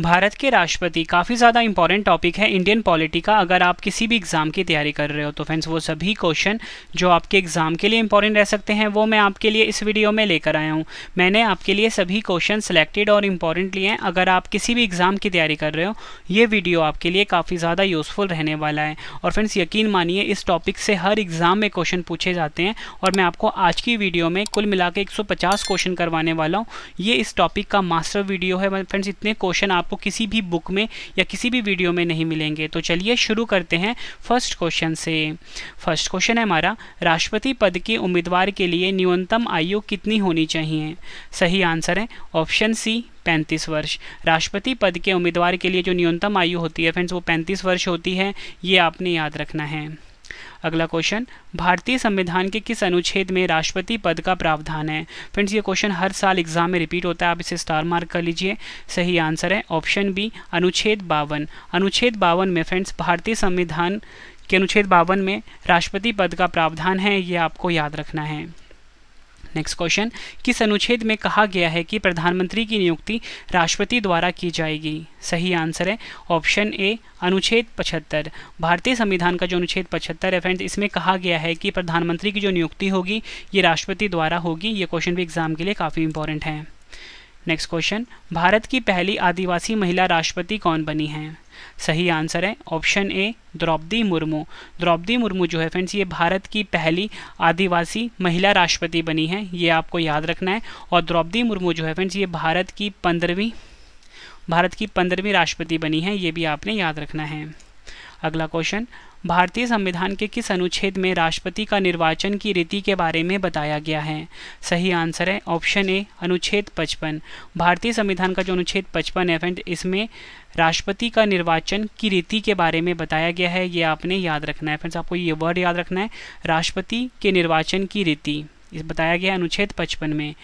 भारत के राष्ट्रपति काफ़ी ज़्यादा इंपॉर्टेंट टॉपिक है इंडियन पॉलिटी का अगर आप किसी भी एग्ज़ाम की तैयारी कर रहे हो तो फ्रेंड्स वो सभी क्वेश्चन जो आपके एग्ज़ाम के लिए इंपॉर्टेंट रह सकते हैं वो मैं आपके लिए इस वीडियो में लेकर आया हूँ मैंने आपके लिए सभी क्वेश्चन सेलेक्टेड और इंपॉर्टेंट लिए हैं अगर आप किसी भी एग्ज़ाम की तैयारी कर रहे हो ये वीडियो आपके लिए काफ़ी ज़्यादा यूज़फुल रहने वाला है और फ्रेंड्स यकीन मानिए इस टॉपिक से हर एग्ज़ाम में क्वेश्चन पूछे जाते हैं और मैं आपको आज की वीडियो में कुल मिला के क्वेश्चन करवाने वाला हूँ ये इस टॉपिक का मास्टर वीडियो है फ्रेंड्स इतने क्वेश्चन आप आपको किसी भी बुक में या किसी भी वीडियो में नहीं मिलेंगे तो चलिए शुरू करते हैं फर्स्ट क्वेश्चन से फर्स्ट क्वेश्चन है हमारा राष्ट्रपति पद के उम्मीदवार के लिए न्यूनतम आयु कितनी होनी चाहिए सही आंसर है ऑप्शन सी पैंतीस वर्ष राष्ट्रपति पद के उम्मीदवार के लिए जो न्यूनतम आयु होती है फ्रेंड्स वो पैंतीस वर्ष होती है ये आपने याद रखना है अगला क्वेश्चन भारतीय संविधान के किस अनुच्छेद में राष्ट्रपति पद का प्रावधान है फ्रेंड्स ये क्वेश्चन हर साल एग्जाम में रिपीट होता है आप इसे स्टार मार्क कर लीजिए सही आंसर है ऑप्शन बी अनुच्छेद बावन अनुच्छेद बावन में फ्रेंड्स भारतीय संविधान के अनुच्छेद बावन में राष्ट्रपति पद का प्रावधान है ये आपको याद रखना है नेक्स्ट क्वेश्चन किस अनुच्छेद में कहा गया है कि प्रधानमंत्री की नियुक्ति राष्ट्रपति द्वारा की जाएगी सही आंसर है ऑप्शन ए अनुच्छेद 75 भारतीय संविधान का जो अनुच्छेद 75 है फ्रेंड्स इसमें कहा गया है कि प्रधानमंत्री की जो नियुक्ति होगी ये राष्ट्रपति द्वारा होगी ये क्वेश्चन भी एग्जाम के लिए काफ़ी इंपॉर्टेंट है नेक्स्ट क्वेश्चन भारत की पहली आदिवासी महिला राष्ट्रपति कौन बनी है सही आंसर है ऑप्शन ए द्रौपदी मुर्मू द्रौपदी मुर्मू जो है फ्रेंड्स ये भारत की पहली आदिवासी महिला राष्ट्रपति बनी है ये आपको याद रखना है और द्रौपदी मुर्मू जो है फ्रेंड्स ये भारत की पंद्रहवीं भारत की पंद्रहवीं राष्ट्रपति बनी है ये भी आपने याद रखना है अगला क्वेश्चन भारतीय संविधान के किस अनुच्छेद में राष्ट्रपति का निर्वाचन की रीति के बारे में बताया गया है सही आंसर है ऑप्शन ए अनुच्छेद 55 भारतीय संविधान का जो अनुच्छेद 55 है फ्रेंड इसमें राष्ट्रपति का निर्वाचन की रीति के बारे में बताया गया है ये आपने याद रखना है फ्रेंड्स आपको ये वर्ड याद रखना है राष्ट्रपति के निर्वाचन की रीति इस बताया गया है अनुच्छेद पचपन में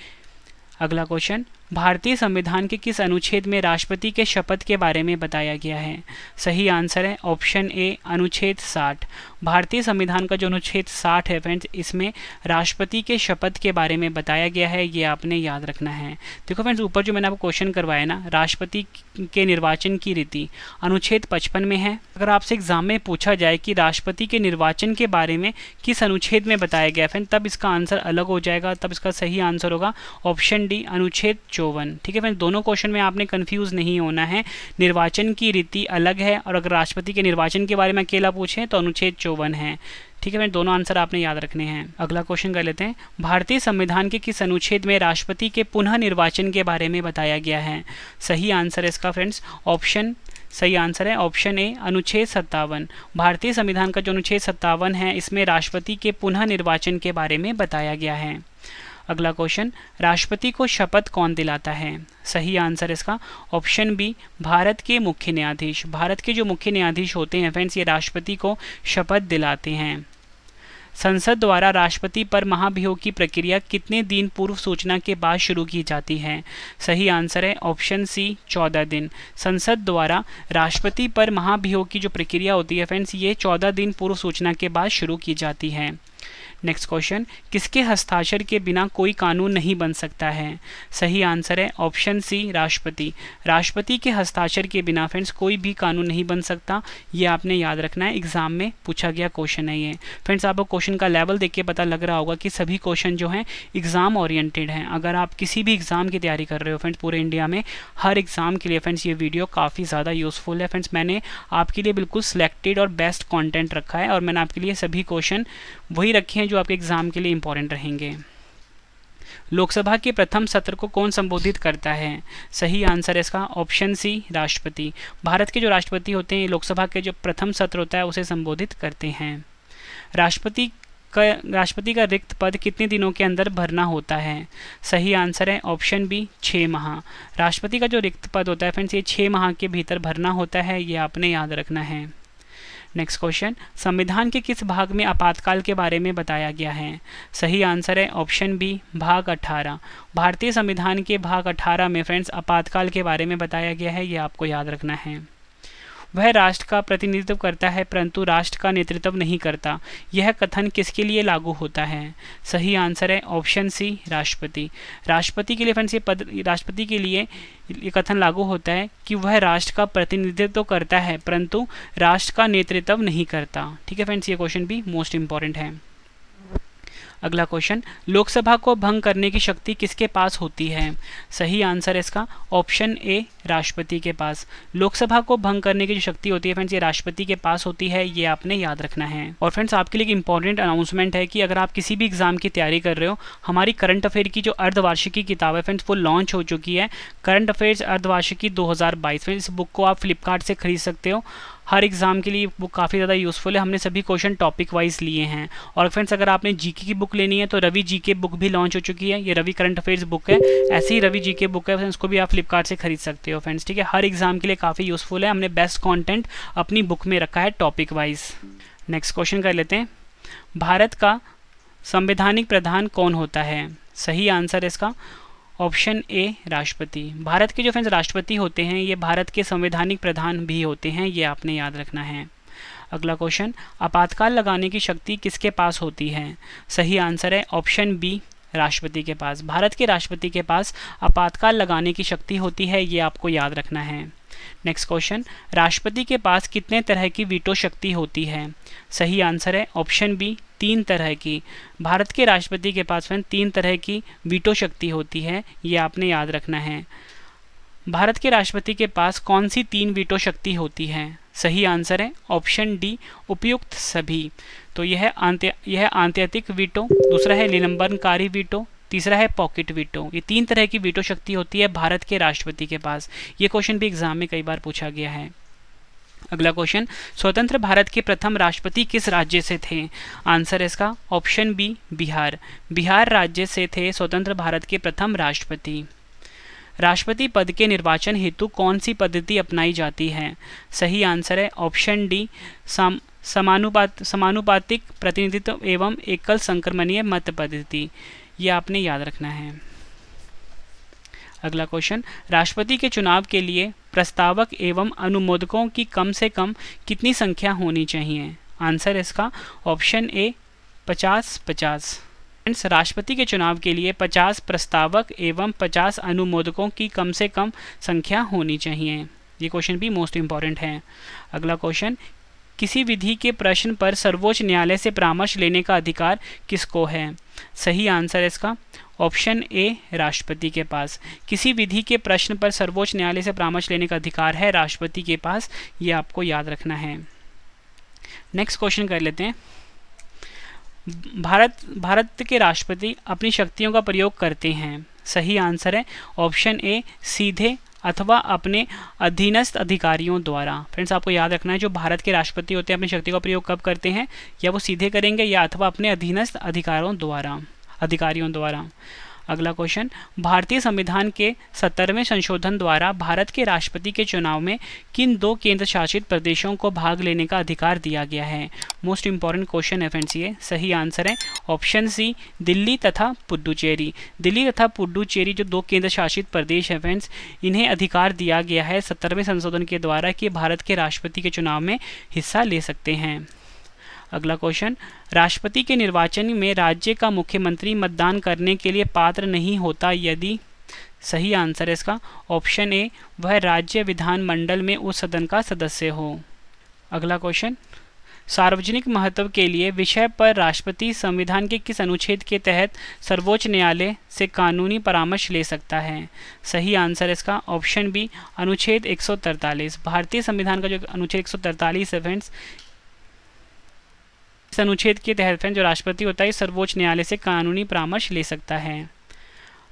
अगला क्वेश्चन भारतीय संविधान के किस अनुच्छेद में राष्ट्रपति के शपथ के बारे में बताया गया है सही आंसर है ऑप्शन ए अनुच्छेद साठ भारतीय संविधान का जो अनुच्छेद साठ है फ्रेंड्स इसमें राष्ट्रपति के शपथ के बारे में बताया गया है ये आपने याद रखना है देखो फ्रेंड्स ऊपर जो मैंने आपको क्वेश्चन करवाया ना राष्ट्रपति के निर्वाचन की रीति अनुच्छेद पचपन में है अगर आपसे एग्जाम में पूछा जाए कि राष्ट्रपति के निर्वाचन के बारे में किस अनुच्छेद में बताया गया फ्रेंड तब इसका आंसर अलग हो जाएगा तब इसका सही आंसर होगा ऑप्शन डी अनुच्छेद चौबीस चौवन ठीक है फ्रेंड्स दोनों क्वेश्चन में आपने कंफ्यूज नहीं होना है निर्वाचन की रीति अलग है और अगर राष्ट्रपति के निर्वाचन के बारे में अकेला पूछें तो अनुच्छेद चौवन है ठीक है मैं दोनों आंसर आपने याद रखने हैं अगला क्वेश्चन कर लेते हैं भारतीय संविधान के किस अनुच्छेद में राष्ट्रपति के पुनः निर्वाचन के बारे में बताया गया है सही आंसर है इसका फ्रेंड्स ऑप्शन सही आंसर है ऑप्शन ए अनुच्छेद सत्तावन भारतीय संविधान का जो अनुच्छेद सत्तावन है इसमें राष्ट्रपति के पुनः निर्वाचन के बारे में बताया गया है अगला क्वेश्चन राष्ट्रपति को शपथ कौन दिलाता है सही आंसर इसका ऑप्शन बी भारत के मुख्य न्यायाधीश भारत के जो मुख्य न्यायाधीश होते हैं फ्रेंड्स ये राष्ट्रपति को शपथ दिलाते हैं संसद द्वारा राष्ट्रपति पर महाभियोग की प्रक्रिया कितने दिन पूर्व सूचना के बाद शुरू की जाती है सही आंसर है ऑप्शन सी चौदह दिन संसद द्वारा राष्ट्रपति पर महाभियोग की जो प्रक्रिया होती है फ्रेंड्स ये चौदह दिन पूर्व सूचना के बाद शुरू की जाती है नेक्स्ट क्वेश्चन किसके हस्ताक्षर के बिना कोई कानून नहीं बन सकता है सही आंसर है ऑप्शन सी राष्ट्रपति राष्ट्रपति के हस्ताक्षर के बिना फ्रेंड्स कोई भी कानून नहीं बन सकता ये आपने याद रखना है एग्जाम में पूछा गया क्वेश्चन है ये फ्रेंड्स आपको क्वेश्चन का लेवल देख के पता लग रहा होगा कि सभी क्वेश्चन जो हैं एग्ज़ाम ओरिएंटेड हैं अगर आप किसी भी एग्ज़ाम की तैयारी कर रहे हो फ्रेंड्स पूरे इंडिया में हर एग्ज़ाम के लिए फ्रेंड्स ये वीडियो काफ़ी ज़्यादा यूज़फुल है फ्रेंड्स मैंने आपके लिए बिल्कुल सिलेक्टेड और बेस्ट कॉन्टेंट रखा है और मैंने आपके लिए सभी क्वेश्चन वही रखे हैं जो आपके एग्ज़ाम के लिए इम्पोर्टेंट रहेंगे लोकसभा के प्रथम सत्र को कौन संबोधित करता है सही आंसर है इसका ऑप्शन सी राष्ट्रपति भारत के जो राष्ट्रपति होते हैं लोकसभा के जो प्रथम सत्र होता है उसे संबोधित करते हैं राष्ट्रपति का राष्ट्रपति का रिक्त पद कितने दिनों के अंदर भरना होता है सही आंसर है ऑप्शन बी छः माह राष्ट्रपति का जो रिक्त पद होता है फ्रेंड्स ये छः माह के भीतर भरना होता है ये आपने याद रखना है नेक्स्ट क्वेश्चन संविधान के किस भाग में आपातकाल के बारे में बताया गया है सही आंसर है ऑप्शन बी भाग 18 भारतीय संविधान के भाग 18 में फ्रेंड्स आपातकाल के बारे में बताया गया है ये आपको याद रखना है वह राष्ट्र का प्रतिनिधित्व करता है परंतु राष्ट्र का नेतृत्व नहीं करता यह कथन किसके लिए लागू होता है सही आंसर है ऑप्शन सी राष्ट्रपति राष्ट्रपति के लिए फ्रेंड्स ये पद राष्ट्रपति के लिए ये कथन लागू होता है कि वह राष्ट्र का प्रतिनिधित्व करता है परंतु राष्ट्र का नेतृत्व नहीं करता ठीक है फ्रेंड्स ये क्वेश्चन भी मोस्ट इंपॉर्टेंट है अगला क्वेश्चन लोकसभा को भंग करने की शक्ति किसके पास होती है सही आंसर है इसका ऑप्शन ए राष्ट्रपति के पास लोकसभा को भंग करने की जो शक्ति होती है फ्रेंड्स ये राष्ट्रपति के पास होती है ये आपने याद रखना है और फ्रेंड्स आपके लिए एक इंपॉर्टेंट अनाउंसमेंट है कि अगर आप किसी भी एग्जाम की तैयारी कर रहे हो हमारी करंट अफेयर की जो अर्धवार्षिकी किताब है फ्रेंड्स वो लॉन्च हो चुकी है करंट अफेयर्स अर्धवार्षिकी दो फ्रेंड्स इस बुक को आप फ्लिपकार्ट से खरीद सकते हो हर एग्ज़ाम के लिए बुक काफ़ी ज़्यादा यूज़फुल है हमने सभी क्वेश्चन टॉपिक वाइज लिए हैं और फ्रेंड्स अगर आपने जीके की बुक लेनी है तो रवि जी के बुक भी लॉन्च हो चुकी है ये रवि करंट अफेयर्स बुक है ऐसे ही रवि जी के बुक है फ्रेंड्स को भी आप फ्लिपकार्ट से खरीद सकते हो फ्रेंड्स ठीक है हर एग्ज़ाम के लिए काफ़ी यूज़फुल है हमने बेस्ट कॉन्टेंट अपनी बुक में रखा है टॉपिक वाइज नेक्स्ट क्वेश्चन कर लेते हैं भारत का संवैधानिक प्रधान कौन होता है सही आंसर है इसका ऑप्शन ए राष्ट्रपति भारत के जो फ्रेंड्स राष्ट्रपति होते हैं ये भारत के संवैधानिक प्रधान भी होते हैं ये आपने याद रखना है अगला क्वेश्चन आपातकाल लगाने की शक्ति किसके पास होती है सही आंसर है ऑप्शन बी राष्ट्रपति के पास भारत के राष्ट्रपति के पास आपातकाल लगाने की शक्ति होती है ये आपको याद रखना है नेक्स्ट क्वेश्चन राष्ट्रपति के पास कितने तरह की वीटो शक्ति होती है सही आंसर है ऑप्शन बी तीन तरह की भारत के राष्ट्रपति के पास फ्रेंड तीन तरह की वीटो शक्ति होती है ये आपने याद रखना है भारत के राष्ट्रपति के पास कौन सी तीन वीटो शक्ति होती है सही आंसर है ऑप्शन डी उपयुक्त सभी तो यह यह आंत्यतिक वीटो दूसरा है निलंबनकारी वीटो तीसरा है पॉकेट वीटो ये तीन तरह की वीटो शक्ति होती है भारत के राष्ट्रपति के पास ये क्वेश्चन भी एग्जाम में कई बार पूछा गया है अगला क्वेश्चन स्वतंत्र भारत के प्रथम राष्ट्रपति किस राज्य से थे आंसर है इसका ऑप्शन बी बिहार बिहार राज्य से थे स्वतंत्र भारत के प्रथम राष्ट्रपति राष्ट्रपति पद के निर्वाचन हेतु कौन सी पद्धति अपनाई जाती है सही आंसर है ऑप्शन डी सम समानुपात समानुपातिक प्रतिनिधित्व एवं एकल संक्रमणीय मत पद्धति ये आपने याद रखना है अगला क्वेश्चन राष्ट्रपति के चुनाव के लिए प्रस्तावक एवं अनुमोदकों की कम से कम कितनी संख्या होनी चाहिए आंसर इसका ऑप्शन ए पचास पचास फ्रेंड्स राष्ट्रपति के चुनाव के लिए 50 प्रस्तावक एवं 50 अनुमोदकों की कम से कम संख्या होनी चाहिए ये क्वेश्चन भी मोस्ट इम्पॉर्टेंट है अगला क्वेश्चन किसी विधि के प्रश्न पर सर्वोच्च न्यायालय से परामर्श लेने का अधिकार किसको है सही आंसर इसका ऑप्शन ए राष्ट्रपति के पास किसी विधि के प्रश्न पर सर्वोच्च न्यायालय से परामर्श लेने का अधिकार है राष्ट्रपति के पास ये आपको याद रखना है नेक्स्ट क्वेश्चन कर लेते हैं भारत भारत के राष्ट्रपति अपनी शक्तियों का प्रयोग करते हैं सही आंसर है ऑप्शन ए सीधे अथवा अपने अधीनस्थ अधिकारियों द्वारा फ्रेंड्स आपको याद रखना है जो भारत के राष्ट्रपति होते हैं अपनी शक्ति का प्रयोग कब करते हैं या वो सीधे करेंगे या अथवा अपने अधीनस्थ अधिकारों द्वारा अधिकारियों द्वारा अगला क्वेश्चन भारतीय संविधान के सत्तरवें संशोधन द्वारा भारत के राष्ट्रपति के चुनाव में किन दो केंद्र शासित प्रदेशों को भाग लेने का अधिकार दिया गया है मोस्ट इंपॉर्टेंट क्वेश्चन है फ्रेंड्स ये सही आंसर है ऑप्शन सी दिल्ली तथा पुडुचेरी दिल्ली तथा पुडुचेरी जो दो केंद्र शासित प्रदेश है फ्रेंड्स इन्हें अधिकार दिया गया है सत्तरवें संशोधन के द्वारा कि भारत के राष्ट्रपति के चुनाव में हिस्सा ले सकते हैं अगला क्वेश्चन राष्ट्रपति के निर्वाचन में राज्य का मुख्यमंत्री मतदान करने के लिए पात्र नहीं होता यदि सही आंसर है इसका ऑप्शन ए वह राज्य विधानमंडल में उस सदन का सदस्य हो अगला क्वेश्चन सार्वजनिक महत्व के लिए विषय पर राष्ट्रपति संविधान के किस अनुच्छेद के तहत सर्वोच्च न्यायालय से कानूनी परामर्श ले सकता है सही आंसर इसका ऑप्शन बी अनुच्छेद 143 भारतीय संविधान का जो अनुच्छेद 143 सौ है फ्रेंड्स इस अनुच्छेद के तहत जो राष्ट्रपति होता है सर्वोच्च न्यायालय से कानूनी परामर्श ले सकता है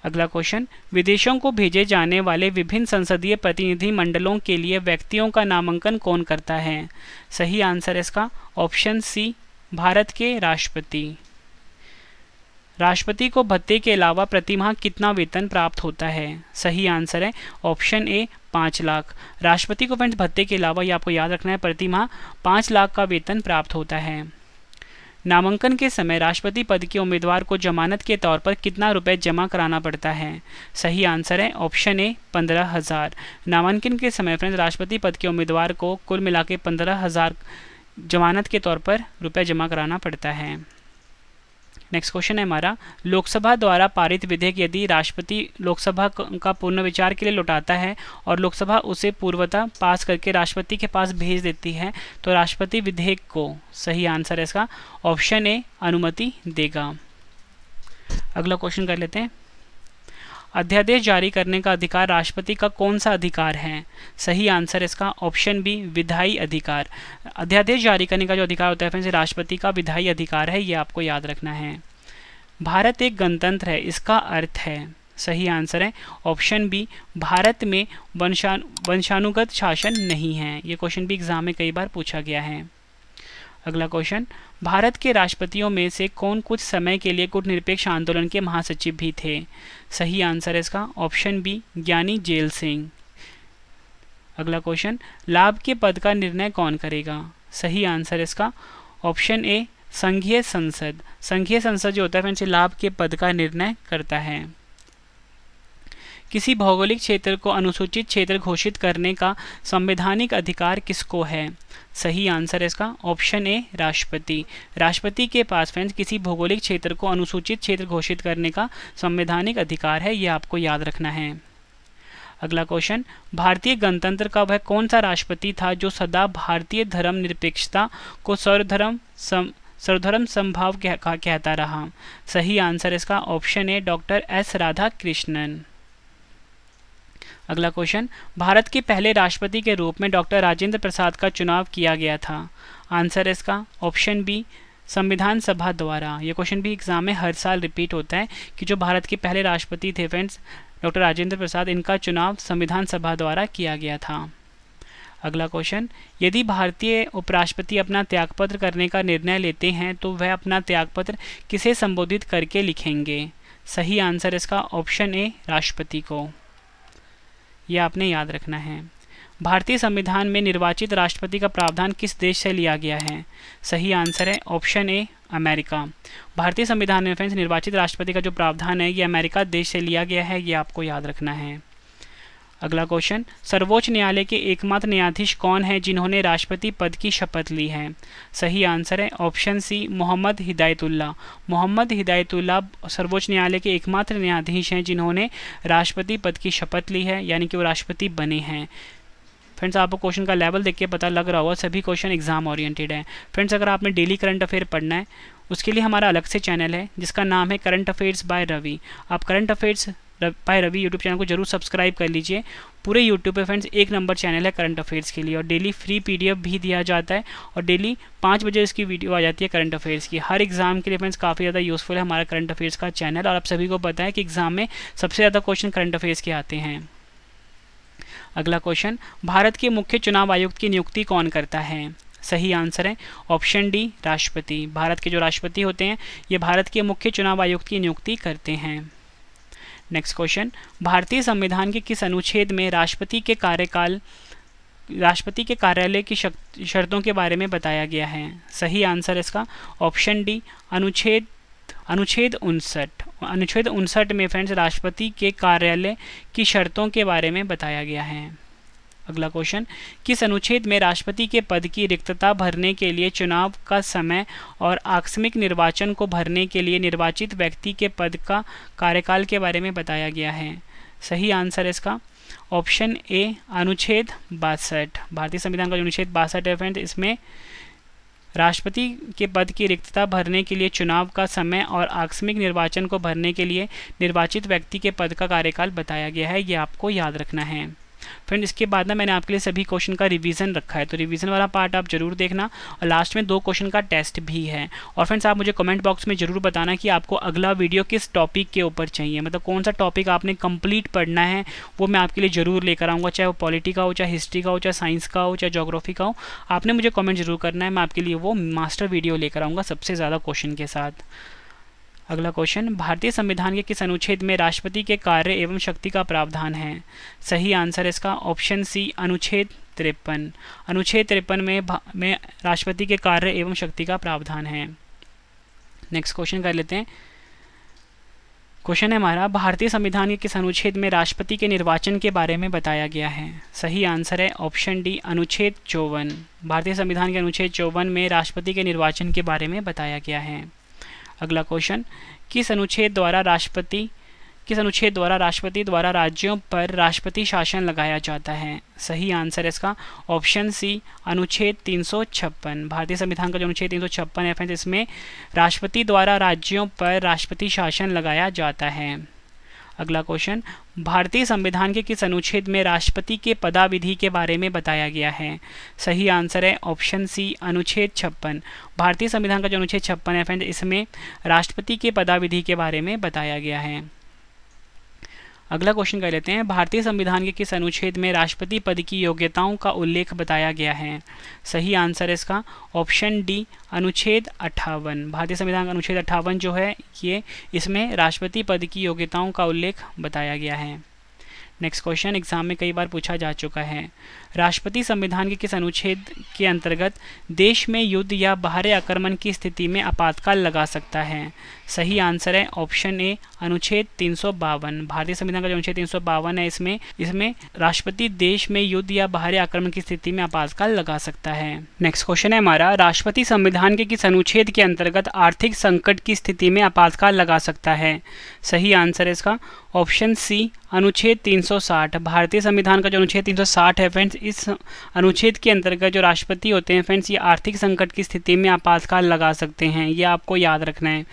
अगला क्वेश्चन विदेशों को भेजे जाने वाले विभिन्न संसदीय प्रतिनिधि मंडलों के लिए व्यक्तियों का नामांकन कौन करता है सही आंसर इसका ऑप्शन सी भारत के राष्ट्रपति राष्ट्रपति को भत्ते के अलावा प्रतिमाह कितना वेतन प्राप्त होता है सही आंसर है ऑप्शन ए पाँच लाख राष्ट्रपति को फ्रेंड्स भत्ते के अलावा ये आपको याद रखना है प्रतिमाह पाँच लाख का वेतन प्राप्त होता है नामांकन के समय राष्ट्रपति पद के उम्मीदवार को जमानत के तौर पर कितना रुपए जमा कराना पड़ता है सही आंसर है ऑप्शन ए पंद्रह हज़ार नामांकन के समय फ्रेंड्स राष्ट्रपति पद के उम्मीदवार को कुल मिला के पंद्रह हज़ार जमानत के तौर पर रुपये जमा कराना पड़ता है नेक्स्ट क्वेश्चन है हमारा लोकसभा द्वारा पारित विधेयक यदि राष्ट्रपति लोकसभा का पूर्ण विचार के लिए लौटाता है और लोकसभा उसे पूर्वता पास करके राष्ट्रपति के पास भेज देती है तो राष्ट्रपति विधेयक को सही आंसर है इसका ऑप्शन ए अनुमति देगा अगला क्वेश्चन कर लेते हैं अध्यादेश जारी करने का अधिकार राष्ट्रपति का कौन सा अधिकार है सही आंसर इसका ऑप्शन बी विधायी अधिकार अध्यादेश जारी करने का जो अधिकार होता है फिर राष्ट्रपति का विधायी अधिकार है ये आपको याद रखना है भारत एक गणतंत्र है इसका अर्थ है सही आंसर है ऑप्शन बी भारत में वंशानु वंशानुगत शासन नहीं है ये क्वेश्चन भी एग्जाम में कई बार पूछा गया है अगला क्वेश्चन भारत के राष्ट्रपतियों में से कौन कुछ समय के लिए कुट निरपेक्ष आंदोलन के महासचिव भी थे सही आंसर है इसका ऑप्शन बी ज्ञानी जेल सिंह अगला क्वेश्चन लाभ के पद का निर्णय कौन करेगा सही आंसर है इसका ऑप्शन ए संघीय संसद संघीय संसद जो होता है फ्रेंड्स लाभ के पद का निर्णय करता है किसी भौगोलिक क्षेत्र को अनुसूचित क्षेत्र घोषित करने का संवैधानिक अधिकार किसको है सही आंसर है इसका ऑप्शन ए राष्ट्रपति राष्ट्रपति के पास फ्रेंड्स किसी भौगोलिक क्षेत्र को अनुसूचित क्षेत्र घोषित करने का संवैधानिक अधिकार है ये आपको याद रखना है अगला क्वेश्चन भारतीय गणतंत्र का वह कौन सा राष्ट्रपति था जो सदा भारतीय धर्म निरपेक्षता को सर्वधर्म सम सर्वधर्म संभाव कह, कहता रहा सही आंसर इसका ऑप्शन है डॉक्टर एस राधा कृष्णन अगला क्वेश्चन भारत के पहले राष्ट्रपति के रूप में डॉक्टर राजेंद्र प्रसाद का चुनाव किया गया था आंसर इसका ऑप्शन बी संविधान सभा द्वारा ये क्वेश्चन भी एग्जाम में हर साल रिपीट होता है कि जो भारत के पहले राष्ट्रपति थे फ्रेंड्स डॉक्टर राजेंद्र प्रसाद इनका चुनाव संविधान सभा द्वारा किया गया था अगला क्वेश्चन यदि भारतीय उपराष्ट्रपति अपना त्यागपत्र करने का निर्णय लेते हैं तो वह अपना त्यागपत्र किसे संबोधित करके लिखेंगे सही आंसर इसका ऑप्शन ए राष्ट्रपति को ये आपने याद रखना है भारतीय संविधान में निर्वाचित राष्ट्रपति का प्रावधान किस देश से लिया गया है सही आंसर है ऑप्शन ए अमेरिका भारतीय संविधान में फ्रेंड्स निर्वाचित राष्ट्रपति का जो प्रावधान है ये अमेरिका देश से लिया गया है ये आपको याद रखना है अगला क्वेश्चन सर्वोच्च न्यायालय के एकमात्र न्यायाधीश कौन है जिन्होंने राष्ट्रपति पद की शपथ ली है सही आंसर है ऑप्शन सी मोहम्मद हिदायतुल्ला मोहम्मद हिदायतुल्ला सर्वोच्च न्यायालय के एकमात्र न्यायाधीश हैं जिन्होंने राष्ट्रपति पद की शपथ ली है यानी कि वो राष्ट्रपति बने हैं फ्रेंड्स आपको क्वेश्चन का लेवल देख के पता लग रहा होगा सभी क्वेश्चन एग्जाम ओरिएंटेड हैं फ्रेंड्स अगर आपने डेली करंट अफेयर पढ़ना है उसके लिए हमारा अलग से चैनल है जिसका नाम है करंट अफेयर्स बाय रवि आप करंट अफेयर्स पाए रवि यूट्यूब चैनल को जरूर सब्सक्राइब कर लीजिए पूरे यूट्यूब पे फ्रेंड्स एक नंबर चैनल है करंट अफेयर्स के लिए और डेली फ्री पीडीएफ भी दिया जाता है और डेली पाँच बजे इसकी वीडियो आ जाती है करंट अफेयर्स की हर एग्जाम के लिए फ्रेंड्स काफ़ी ज़्यादा यूज़फुल है हमारा करंट अफेयर्स का चैनल और आप सभी को पता है कि एग्जाम में सबसे ज़्यादा क्वेश्चन करंट अफेयर्स के आते हैं अगला क्वेश्चन भारत के मुख्य चुनाव आयुक्त की नियुक्ति कौन करता है सही आंसर है ऑप्शन डी राष्ट्रपति भारत के जो राष्ट्रपति होते हैं ये भारत के मुख्य चुनाव आयुक्त की नियुक्ति करते हैं नेक्स्ट क्वेश्चन भारतीय संविधान के किस अनुच्छेद में राष्ट्रपति के कार्यकाल राष्ट्रपति के कार्यालय की शर्तों के बारे में बताया गया है सही आंसर इसका ऑप्शन डी अनुच्छेद अनुच्छेद उनसठ अनुच्छेद उनसठ में फ्रेंड्स राष्ट्रपति के कार्यालय की शर्तों के बारे में बताया गया है अगला क्वेश्चन किस अनुच्छेद में राष्ट्रपति के पद की रिक्तता भरने के लिए चुनाव का समय और आकस्मिक निर्वाचन को भरने के लिए निर्वाचित व्यक्ति के पद का कार्यकाल के बारे में बताया गया है सही आंसर इसका ऑप्शन ए अनुच्छेद बासठ भारतीय संविधान का जो अनुच्छेद बासठ है फ्रेंड इसमें राष्ट्रपति के पद की रिक्तता भरने के लिए चुनाव का समय और आकस्मिक निर्वाचन को भरने के लिए निर्वाचित व्यक्ति के पद का कार्यकाल बताया गया है ये आपको याद रखना है फ्रेंड इसके बाद ना मैंने आपके लिए सभी क्वेश्चन का रिवीजन रखा है तो रिवीजन वाला पार्ट आप जरूर देखना और लास्ट में दो क्वेश्चन का टेस्ट भी है और फ्रेंड्स आप मुझे कमेंट बॉक्स में जरूर बताना कि आपको अगला वीडियो किस टॉपिक के ऊपर चाहिए मतलब कौन सा टॉपिक आपने कंप्लीट पढ़ना है वो मैं आपके लिए ज़रूर लेकर आऊँगा चाहे वो पॉलिटी का हो चाहे हिस्ट्री का हो चाहे साइंस का हो चाहे जोग्राफी का हो आपने मुझे कमेंट जरूर करना है मैं आपके लिए वो मास्टर वीडियो लेकर आऊँगा सबसे ज़्यादा क्वेश्चन के साथ अगला क्वेश्चन भारतीय संविधान के किस अनुच्छेद में राष्ट्रपति के कार्य एवं शक्ति का प्रावधान है सही आंसर इसका ऑप्शन सी अनुच्छेद तिरपन अनुच्छेद तिरपन में में राष्ट्रपति के कार्य एवं शक्ति का प्रावधान है नेक्स्ट क्वेश्चन कर लेते हैं क्वेश्चन है हमारा भारतीय संविधान के किस अनुच्छेद में राष्ट्रपति के निर्वाचन के बारे में बताया गया है सही आंसर है ऑप्शन डी अनुच्छेद चौवन भारतीय संविधान के अनुच्छेद चौवन में राष्ट्रपति के निर्वाचन के बारे में बताया गया है अगला क्वेश्चन किस अनुच्छेद द्वारा राष्ट्रपति किस अनुच्छेद द्वारा राष्ट्रपति द्वारा राज्यों पर राष्ट्रपति शासन लगाया जाता है सही आंसर है इसका ऑप्शन सी अनुच्छेद तीन भारतीय संविधान का जो अनुच्छेद तीन सौ है इसमें राष्ट्रपति द्वारा राज्यों पर राष्ट्रपति शासन लगाया जाता है अगला क्वेश्चन भारतीय संविधान के किस अनुच्छेद में राष्ट्रपति के पदाविधि के बारे में बताया गया है सही आंसर है ऑप्शन सी अनुच्छेद छप्पन भारतीय संविधान का जो अनुच्छेद छप्पन है फ्रेंड इसमें राष्ट्रपति के पदाविधि के बारे में बताया गया है अगला क्वेश्चन कह लेते हैं भारतीय संविधान के किस अनुच्छेद में राष्ट्रपति पद की योग्यताओं का उल्लेख बताया गया है सही आंसर है इसका ऑप्शन डी अनुच्छेद अट्ठावन भारतीय संविधान का अनुच्छेद अट्ठावन जो है ये इसमें राष्ट्रपति पद की योग्यताओं का उल्लेख बताया गया है नेक्स्ट क्वेश्चन एग्जाम में कई बार पूछा जा चुका है राष्ट्रपति संविधान के किस अनुच्छेद के अंतर्गत देश में युद्ध या बाहर आक्रमण की स्थिति में आपातकाल लगा सकता है सही आंसर है ऑप्शन ए अनुच्छेद तीन भारतीय संविधान का जो अनुच्छेद तीन है इसमें इसमें राष्ट्रपति देश में युद्ध या बाहर आक्रमण की स्थिति में आपातकाल लगा सकता है नेक्स्ट क्वेश्चन है हमारा राष्ट्रपति संविधान के किस अनुच्छेद के अंतर्गत आर्थिक संकट की स्थिति में आपातकाल लगा सकता है सही आंसर है इसका ऑप्शन सी अनुच्छेद 360 भारतीय संविधान का जो अनुच्छेद 360 है फ्रेंड्स इस अनुच्छेद के अंतर्गत जो राष्ट्रपति होते हैं फ्रेंड्स ये आर्थिक संकट की स्थिति में आपातकाल लगा सकते हैं ये आपको याद रखना है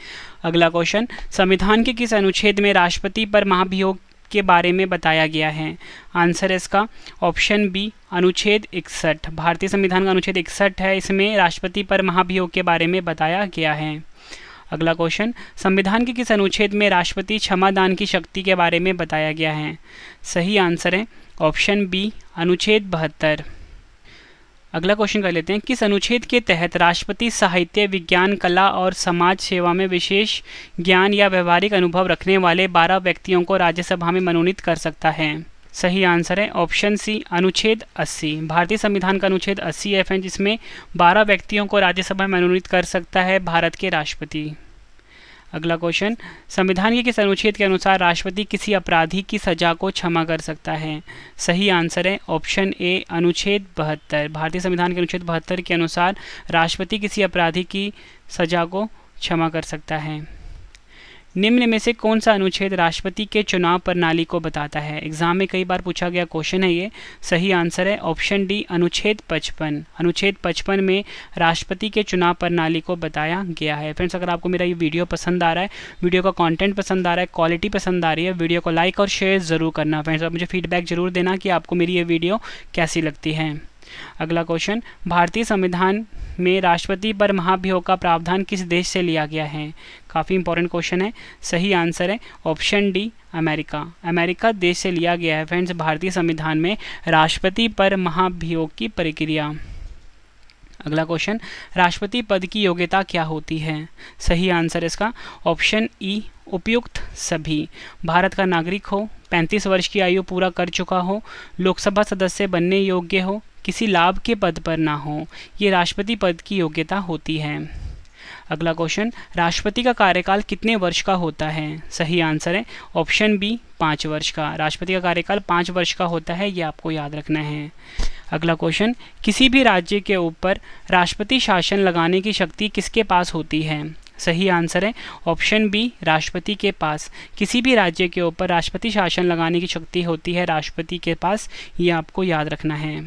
अगला क्वेश्चन संविधान के किस अनुच्छेद में राष्ट्रपति पर महाभियोग के बारे में बताया गया है आंसर इसका ऑप्शन बी अनुच्छेद इकसठ भारतीय संविधान का अनुच्छेद इकसठ है इसमें राष्ट्रपति पर महाभियोग के बारे में बताया गया है अगला क्वेश्चन संविधान के किस अनुच्छेद में राष्ट्रपति क्षमादान की शक्ति के बारे में बताया गया है सही आंसर है ऑप्शन बी अनुच्छेद बहत्तर अगला क्वेश्चन कर लेते हैं किस अनुच्छेद के तहत राष्ट्रपति साहित्य विज्ञान कला और समाज सेवा में विशेष ज्ञान या व्यवहारिक अनुभव रखने वाले बारह व्यक्तियों को राज्यसभा में मनोनीत कर सकता है सही आंसर है ऑप्शन सी अनुच्छेद 80 भारतीय संविधान का अनुच्छेद 80 एफ है जिसमें 12 व्यक्तियों को राज्यसभा में मनोनीत कर सकता है भारत के राष्ट्रपति अगला क्वेश्चन संविधान के किस अनुच्छेद के अनुसार राष्ट्रपति किसी अपराधी की सजा को क्षमा कर सकता है सही आंसर है ऑप्शन ए अनुच्छेद बहत्तर भारतीय संविधान के अनुच्छेद बहत्तर के अनुसार राष्ट्रपति किसी अपराधी की सजा को क्षमा कर सकता है निम्न में से कौन सा अनुच्छेद राष्ट्रपति के चुनाव प्रणाली को बताता है एग्जाम में कई बार पूछा गया क्वेश्चन है ये सही आंसर है ऑप्शन डी अनुच्छेद पचपन अनुच्छेद पचपन में राष्ट्रपति के चुनाव प्रणाली को बताया गया है फ्रेंड्स अगर आपको मेरा ये वीडियो पसंद आ रहा है वीडियो का कॉन्टेंट पसंद आ रहा है क्वालिटी पसंद आ रही है वीडियो को लाइक और शेयर ज़रूर करना फ्रेंड्स और मुझे फीडबैक ज़रूर देना कि आपको मेरी ये वीडियो कैसी लगती है अगला क्वेश्चन भारतीय संविधान में राष्ट्रपति पर महाभियोग का प्रावधान किस देश से लिया गया है काफ़ी इंपॉर्टेंट क्वेश्चन है सही आंसर है ऑप्शन डी अमेरिका अमेरिका देश से लिया गया है फ्रेंड्स भारतीय संविधान में राष्ट्रपति पर महाभियोग की प्रक्रिया अगला क्वेश्चन राष्ट्रपति पद की योग्यता क्या होती है सही आंसर इसका ऑप्शन ई उपयुक्त सभी भारत का नागरिक हो 35 वर्ष की आयु पूरा कर चुका हो लोकसभा सदस्य बनने योग्य हो किसी लाभ के पद पर ना हो ये राष्ट्रपति पद की योग्यता होती है अगला क्वेश्चन राष्ट्रपति का कार्यकाल कितने वर्ष का होता है सही आंसर है ऑप्शन बी पाँच वर्ष का राष्ट्रपति का कार्यकाल पाँच वर्ष का होता है ये आपको याद रखना है अगला क्वेश्चन किसी भी राज्य के ऊपर राष्ट्रपति शासन लगाने की शक्ति किसके पास होती है सही आंसर है ऑप्शन बी राष्ट्रपति के पास किसी भी राज्य के ऊपर राष्ट्रपति शासन लगाने की शक्ति होती है राष्ट्रपति के पास ये आपको याद रखना है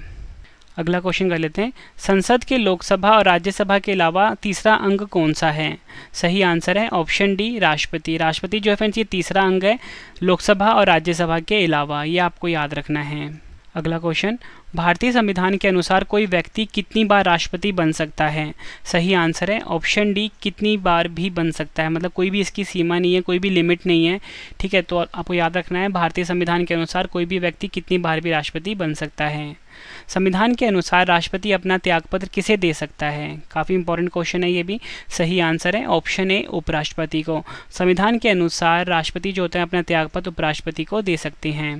अगला क्वेश्चन कर लेते हैं संसद के लोकसभा और राज्यसभा के अलावा तीसरा अंग कौन सा है सही आंसर है ऑप्शन डी राष्ट्रपति राष्ट्रपति जो है फ्रेंड्स ये तीसरा अंग है लोकसभा और राज्यसभा के अलावा ये आपको याद रखना है अगला क्वेश्चन भारतीय संविधान के अनुसार कोई व्यक्ति कितनी बार राष्ट्रपति बन सकता है सही आंसर है ऑप्शन डी कितनी बार भी बन सकता है मतलब कोई भी इसकी सीमा नहीं है कोई भी लिमिट नहीं है ठीक है तो आपको याद रखना है भारतीय संविधान के अनुसार कोई भी व्यक्ति कितनी बार भी राष्ट्रपति बन सकता है संविधान के अनुसार राष्ट्रपति अपना त्यागपत्र किसे दे सकता है काफ़ी इंपॉर्टेंट क्वेश्चन है ये भी सही आंसर है ऑप्शन ए उपराष्ट्रपति को संविधान के अनुसार राष्ट्रपति जो होते हैं अपना त्यागपत्र उपराष्ट्रपति को दे सकते हैं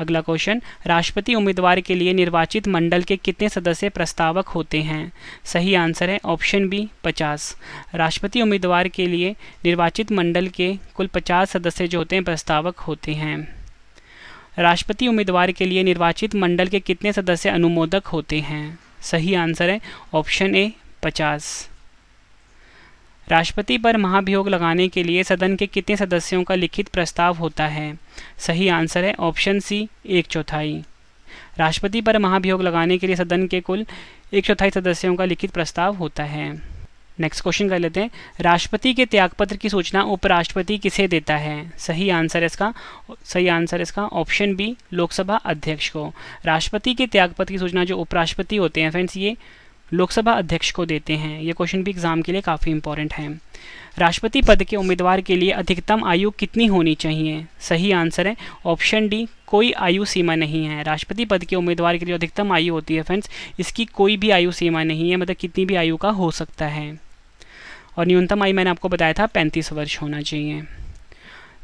अगला क्वेश्चन राष्ट्रपति उम्मीदवार के लिए निर्वाचित मंडल के कितने सदस्य प्रस्तावक होते हैं सही आंसर है ऑप्शन बी पचास राष्ट्रपति उम्मीदवार के लिए निर्वाचित मंडल के कुल पचास सदस्य जो होते हैं प्रस्तावक होते हैं राष्ट्रपति उम्मीदवार के लिए निर्वाचित मंडल के कितने सदस्य अनुमोदक होते हैं सही आंसर है ऑप्शन ए पचास राष्ट्रपति पर महाभियोग लगाने के लिए सदन के कितने सदस्यों का लिखित प्रस्ताव होता है सही आंसर है ऑप्शन सी एक चौथाई राष्ट्रपति पर महाभियोग लगाने के लिए सदन के कुल एक चौथाई सदस्यों का लिखित प्रस्ताव होता है नेक्स्ट क्वेश्चन कर लेते हैं राष्ट्रपति के त्यागपत्र की सूचना उपराष्ट्रपति किसे देता है सही आंसर इसका सही आंसर इसका ऑप्शन बी लोकसभा अध्यक्ष को राष्ट्रपति के त्यागपत्र की सूचना जो उपराष्ट्रपति होते हैं फ्रेंड्स ये लोकसभा अध्यक्ष को देते हैं ये क्वेश्चन भी एग्जाम के लिए काफ़ी इंपॉर्टेंट है राष्ट्रपति पद के उम्मीदवार के लिए अधिकतम आयु कितनी होनी चाहिए सही आंसर है ऑप्शन डी कोई आयु सीमा नहीं है राष्ट्रपति पद के उम्मीदवार के लिए अधिकतम आयु होती है फ्रेंड्स इसकी कोई भी आयु सीमा नहीं है मतलब कितनी भी आयु का हो सकता है और न्यूनतम आयु मैंने आपको बताया था पैंतीस वर्ष होना चाहिए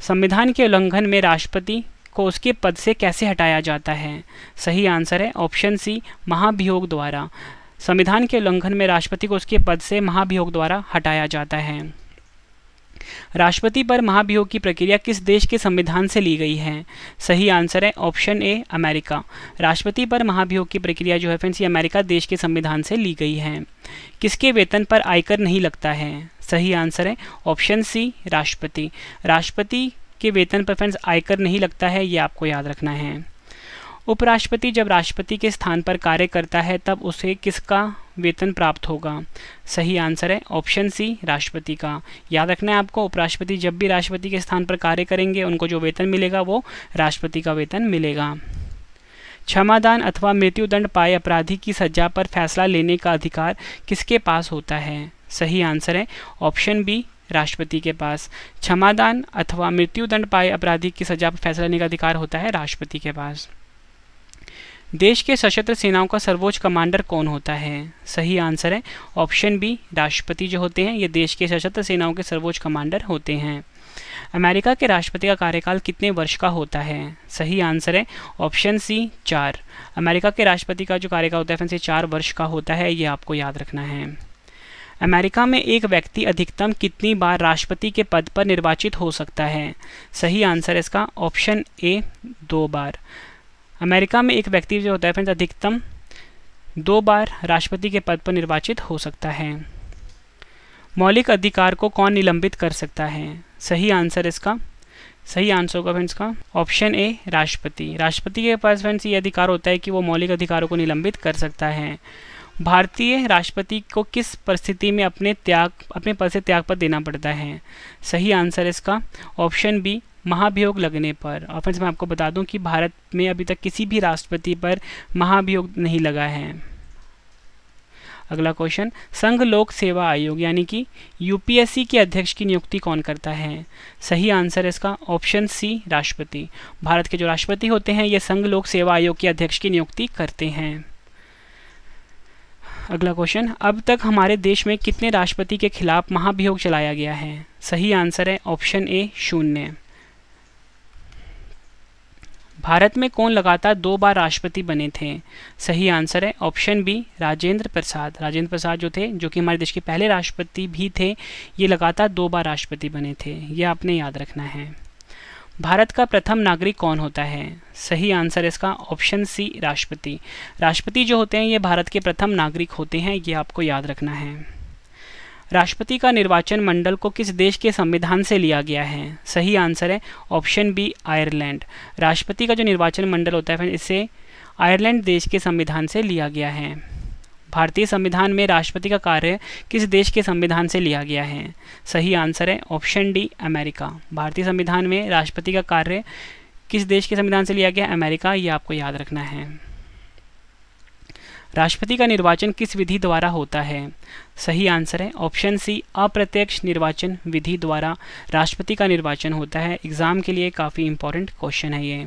संविधान के उल्लंघन में राष्ट्रपति को उसके पद से कैसे हटाया जाता है सही आंसर है ऑप्शन सी महाभियोग द्वारा संविधान के उल्लंघन में राष्ट्रपति को उसके पद से महाभियोग द्वारा हटाया जाता है राष्ट्रपति पर महाभियोग की प्रक्रिया किस देश के संविधान से ली गई है सही आंसर है ऑप्शन ए अमेरिका राष्ट्रपति पर महाभियोग की प्रक्रिया जो है फ्रेंड्स ये अमेरिका देश के संविधान से ली गई है किसके वेतन पर आयकर नहीं लगता है सही आंसर है ऑप्शन सी राष्ट्रपति राष्ट्रपति के वेतन पर फ्रेंड्स आयकर नहीं लगता है ये आपको याद रखना है उपराष्ट्रपति जब राष्ट्रपति के स्थान पर कार्य करता है तब उसे किसका वेतन प्राप्त होगा सही आंसर है ऑप्शन सी राष्ट्रपति का याद रखना है आपको उपराष्ट्रपति जब भी राष्ट्रपति के स्थान पर कार्य करेंगे उनको जो वेतन मिलेगा वो राष्ट्रपति का वेतन मिलेगा क्षमादान अथवा मृत्युदंड पाए अपराधी की सज्जा पर फैसला लेने का अधिकार किसके पास होता है सही आंसर है ऑप्शन बी राष्ट्रपति के पास क्षमादान अथवा मृत्युदंड पाए अपराधी की सजा पर फैसला लेने का अधिकार होता है राष्ट्रपति के पास देश के सशस्त्र सेनाओं का सर्वोच्च कमांडर कौन होता है सही आंसर है ऑप्शन बी राष्ट्रपति जो होते हैं ये देश के सशस्त्र सेनाओं के सर्वोच्च कमांडर होते हैं अमेरिका के राष्ट्रपति का कार्यकाल कितने वर्ष का होता है सही आंसर है ऑप्शन सी चार अमेरिका के राष्ट्रपति का जो कार्यकाल होता है फिर चार वर्ष का होता है ये आपको याद रखना है अमेरिका में एक व्यक्ति अधिकतम कितनी बार राष्ट्रपति के पद पर निर्वाचित हो सकता है सही आंसर इसका ऑप्शन ए दो बार अमेरिका में एक व्यक्ति जो होता है फ्रेंड्स अधिकतम दो बार राष्ट्रपति के पद पर निर्वाचित हो सकता है मौलिक अधिकार को कौन निलंबित कर सकता है सही आंसर इसका सही आंसर होगा फ्रेंड्स का ऑप्शन ए राष्ट्रपति राष्ट्रपति के पास फ्रेंड्स ये अधिकार होता है कि वो मौलिक अधिकारों को निलंबित कर सकता है भारतीय राष्ट्रपति को किस परिस्थिति में अपने त्याग अपने पद से त्याग पर देना पड़ता है सही आंसर इसका ऑप्शन बी महाभियोग लगने पर और फिर मैं आपको बता दूं कि भारत में अभी तक किसी भी राष्ट्रपति पर महाभियोग नहीं लगा है अगला क्वेश्चन संघ लोक सेवा आयोग यानी कि यूपीएससी के अध्यक्ष की नियुक्ति कौन करता है सही आंसर है इसका ऑप्शन सी राष्ट्रपति भारत के जो राष्ट्रपति होते हैं ये संघ लोक सेवा आयोग के अध्यक्ष की नियुक्ति करते हैं अगला क्वेश्चन अब तक हमारे देश में कितने राष्ट्रपति के खिलाफ महाभियोग चलाया गया है सही आंसर है ऑप्शन ए शून्य भारत में कौन लगातार दो बार राष्ट्रपति बने थे सही आंसर है ऑप्शन बी राजेंद्र प्रसाद राजेंद्र प्रसाद जो थे जो कि हमारे देश के पहले राष्ट्रपति भी थे ये लगातार दो बार राष्ट्रपति बने थे ये आपने याद रखना है भारत का प्रथम नागरिक कौन होता है सही आंसर इसका ऑप्शन सी राष्ट्रपति राष्ट्रपति जो होते हैं ये भारत के प्रथम नागरिक होते हैं ये आपको याद रखना है राष्ट्रपति का निर्वाचन मंडल को किस देश के संविधान से लिया गया है सही आंसर है ऑप्शन बी आयरलैंड राष्ट्रपति का जो निर्वाचन मंडल होता है इसे आयरलैंड देश के संविधान से लिया गया है भारतीय संविधान में राष्ट्रपति का कार्य किस देश के संविधान से लिया गया है सही आंसर है ऑप्शन डी अमेरिका भारतीय संविधान में राष्ट्रपति का कार्य किस देश के संविधान से लिया गया अमेरिका ये आपको याद रखना है राष्ट्रपति का निर्वाचन किस विधि द्वारा होता है सही आंसर है ऑप्शन सी अप्रत्यक्ष निर्वाचन विधि द्वारा राष्ट्रपति का निर्वाचन होता है एग्ज़ाम के लिए काफ़ी इंपॉर्टेंट क्वेश्चन है ये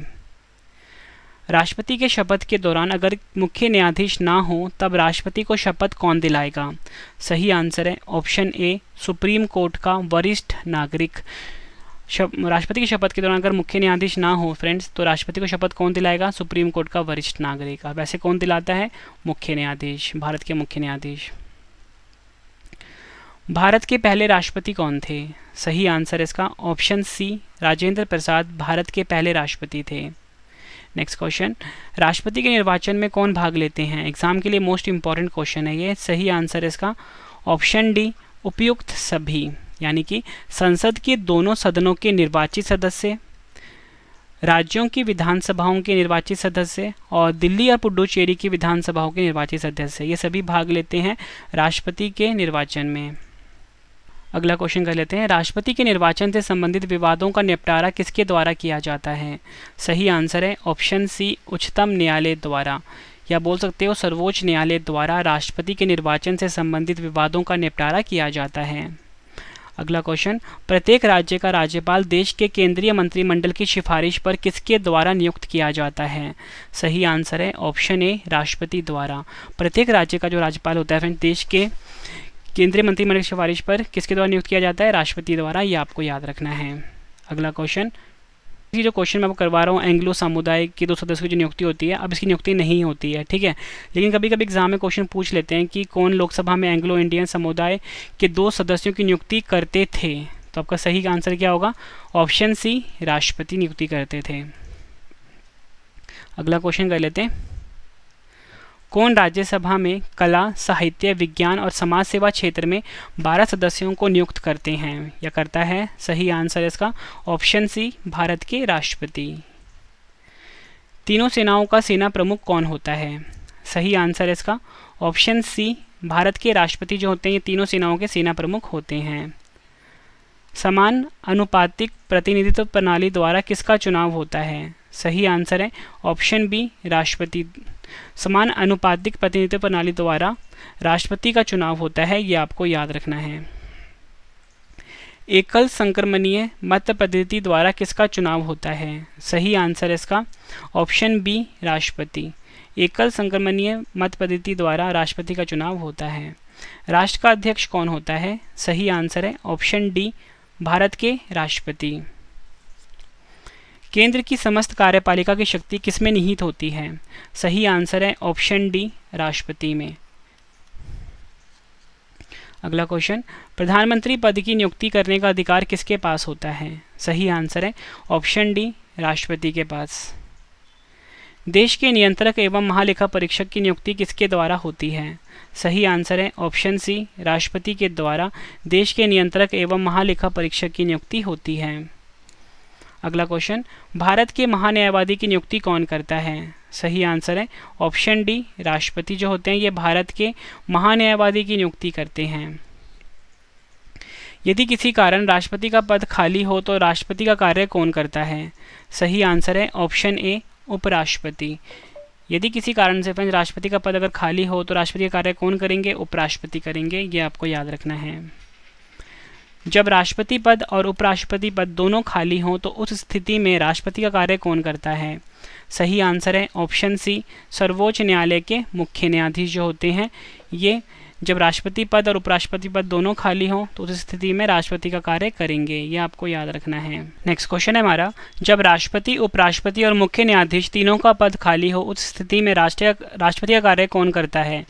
राष्ट्रपति के शपथ के दौरान अगर मुख्य न्यायाधीश ना हो तब राष्ट्रपति को शपथ कौन दिलाएगा सही आंसर है ऑप्शन ए सुप्रीम कोर्ट का वरिष्ठ नागरिक राष्ट्रपति की शपथ के दौरान अगर मुख्य न्यायाधीश ना हो फ्रेंड्स तो राष्ट्रपति को शपथ कौन दिलाएगा सुप्रीम कोर्ट का वरिष्ठ नागरिक अब वैसे कौन दिलाता है मुख्य न्यायाधीश भारत के मुख्य न्यायाधीश भारत के पहले राष्ट्रपति कौन थे सही आंसर इसका ऑप्शन सी राजेंद्र प्रसाद भारत के पहले राष्ट्रपति थे नेक्स्ट क्वेश्चन राष्ट्रपति के निर्वाचन में कौन भाग लेते हैं एग्जाम के लिए मोस्ट इंपॉर्टेंट क्वेश्चन है ये सही आंसर इसका ऑप्शन डी उपयुक्त सभी यानी कि संसद के दोनों सदनों के निर्वाचित सदस्य राज्यों की विधानसभाओं के निर्वाचित सदस्य और दिल्ली और पुडुचेरी की विधानसभाओं के निर्वाचित सदस्य ये सभी भाग लेते हैं राष्ट्रपति के निर्वाचन में अगला क्वेश्चन कर लेते हैं राष्ट्रपति के निर्वाचन से संबंधित विवादों का निपटारा किसके द्वारा किया जाता है सही आंसर है ऑप्शन सी उच्चतम न्यायालय द्वारा या बोल सकते हो सर्वोच्च न्यायालय द्वारा राष्ट्रपति के निर्वाचन से संबंधित विवादों का निपटारा किया जाता है अगला क्वेश्चन प्रत्येक राज्य का राज्यपाल देश के केंद्रीय मंत्रिमंडल की सिफारिश पर किसके द्वारा नियुक्त किया जाता है सही आंसर है ऑप्शन ए राष्ट्रपति द्वारा प्रत्येक राज्य का जो राज्यपाल होता है फ्रेंड देश के केंद्रीय मंत्रिमंडल की सिफारिश पर किसके द्वारा नियुक्त किया जाता है राष्ट्रपति द्वारा ये आपको याद रखना है अगला क्वेश्चन ये जो क्वेश्चन मैं आपको करवा रहा हूँ एंग्लो समुदाय के दो सदस्यों की जो नियुक्ति होती है अब इसकी नियुक्ति नहीं होती है ठीक है लेकिन कभी कभी एग्जाम में क्वेश्चन पूछ लेते हैं कि कौन लोकसभा में एंग्लो इंडियन समुदाय के दो सदस्यों की नियुक्ति करते थे तो आपका सही आंसर क्या होगा ऑप्शन सी राष्ट्रपति नियुक्ति करते थे अगला क्वेश्चन कर लेते हैं कौन राज्यसभा में कला साहित्य विज्ञान और समाज सेवा क्षेत्र में 12 सदस्यों को नियुक्त करते हैं या करता है सही आंसर इसका ऑप्शन सी भारत के राष्ट्रपति तीनों सेनाओं का सेना प्रमुख कौन होता है सही आंसर इसका ऑप्शन सी भारत के राष्ट्रपति जो होते हैं ये तीनों सेनाओं के सेना प्रमुख होते हैं समान अनुपातिक प्रतिनिधित्व प्रणाली द्वारा किसका चुनाव होता है सही आंसर है ऑप्शन बी राष्ट्रपति समान अनुपातिक प्रतिनिधित्व प्रणाली द्वारा राष्ट्रपति का चुनाव होता है ये आपको याद रखना है एकल संक्रमणीय मत पद्धति द्वारा किसका चुनाव होता है सही आंसर है इसका ऑप्शन बी राष्ट्रपति एकल संक्रमणीय मत पद्धति द्वारा राष्ट्रपति का चुनाव होता है राष्ट्र का अध्यक्ष कौन होता है सही आंसर है ऑप्शन डी भारत के राष्ट्रपति केंद्र की समस्त कार्यपालिका की शक्ति किसमें निहित होती है सही आंसर है ऑप्शन डी राष्ट्रपति में अगला क्वेश्चन प्रधानमंत्री पद की नियुक्ति करने का अधिकार किसके पास होता है सही आंसर है ऑप्शन डी राष्ट्रपति के पास देश के नियंत्रक एवं महालेखा परीक्षक की नियुक्ति किसके द्वारा होती है सही आंसर है ऑप्शन सी राष्ट्रपति के द्वारा देश के नियंत्रक एवं महालेखा परीक्षक की नियुक्ति होती है अगला क्वेश्चन भारत के महान्यायवादी की नियुक्ति कौन करता है सही आंसर है ऑप्शन डी राष्ट्रपति जो होते हैं ये भारत के महान्यायवादी की नियुक्ति करते हैं यदि किसी कारण राष्ट्रपति का पद खाली हो तो राष्ट्रपति का कार्य कौन करता है सही आंसर है ऑप्शन ए उपराष्ट्रपति यदि किसी कारण से पंच राष्ट्रपति का पद अगर खाली हो तो राष्ट्रपति का कार्य कौन करेंगे उपराष्ट्रपति करेंगे ये आपको याद रखना है जब राष्ट्रपति पद और उपराष्ट्रपति पद दोनों खाली हों तो उस स्थिति में राष्ट्रपति का कार्य कौन करता है सही आंसर है ऑप्शन सी सर्वोच्च न्यायालय के मुख्य न्यायाधीश जो होते हैं ये जब राष्ट्रपति पद और उपराष्ट्रपति पद दोनों खाली हों तो उस स्थिति में राष्ट्रपति का कार्य करेंगे ये आपको याद रखना है नेक्स्ट क्वेश्चन है हमारा जब राष्ट्रपति उपराष्ट्रपति और मुख्य न्यायाधीश तीनों का पद खाली हो उस स्थिति में राष्ट्रीय राष्ट्रपति का कार्य कौन करता है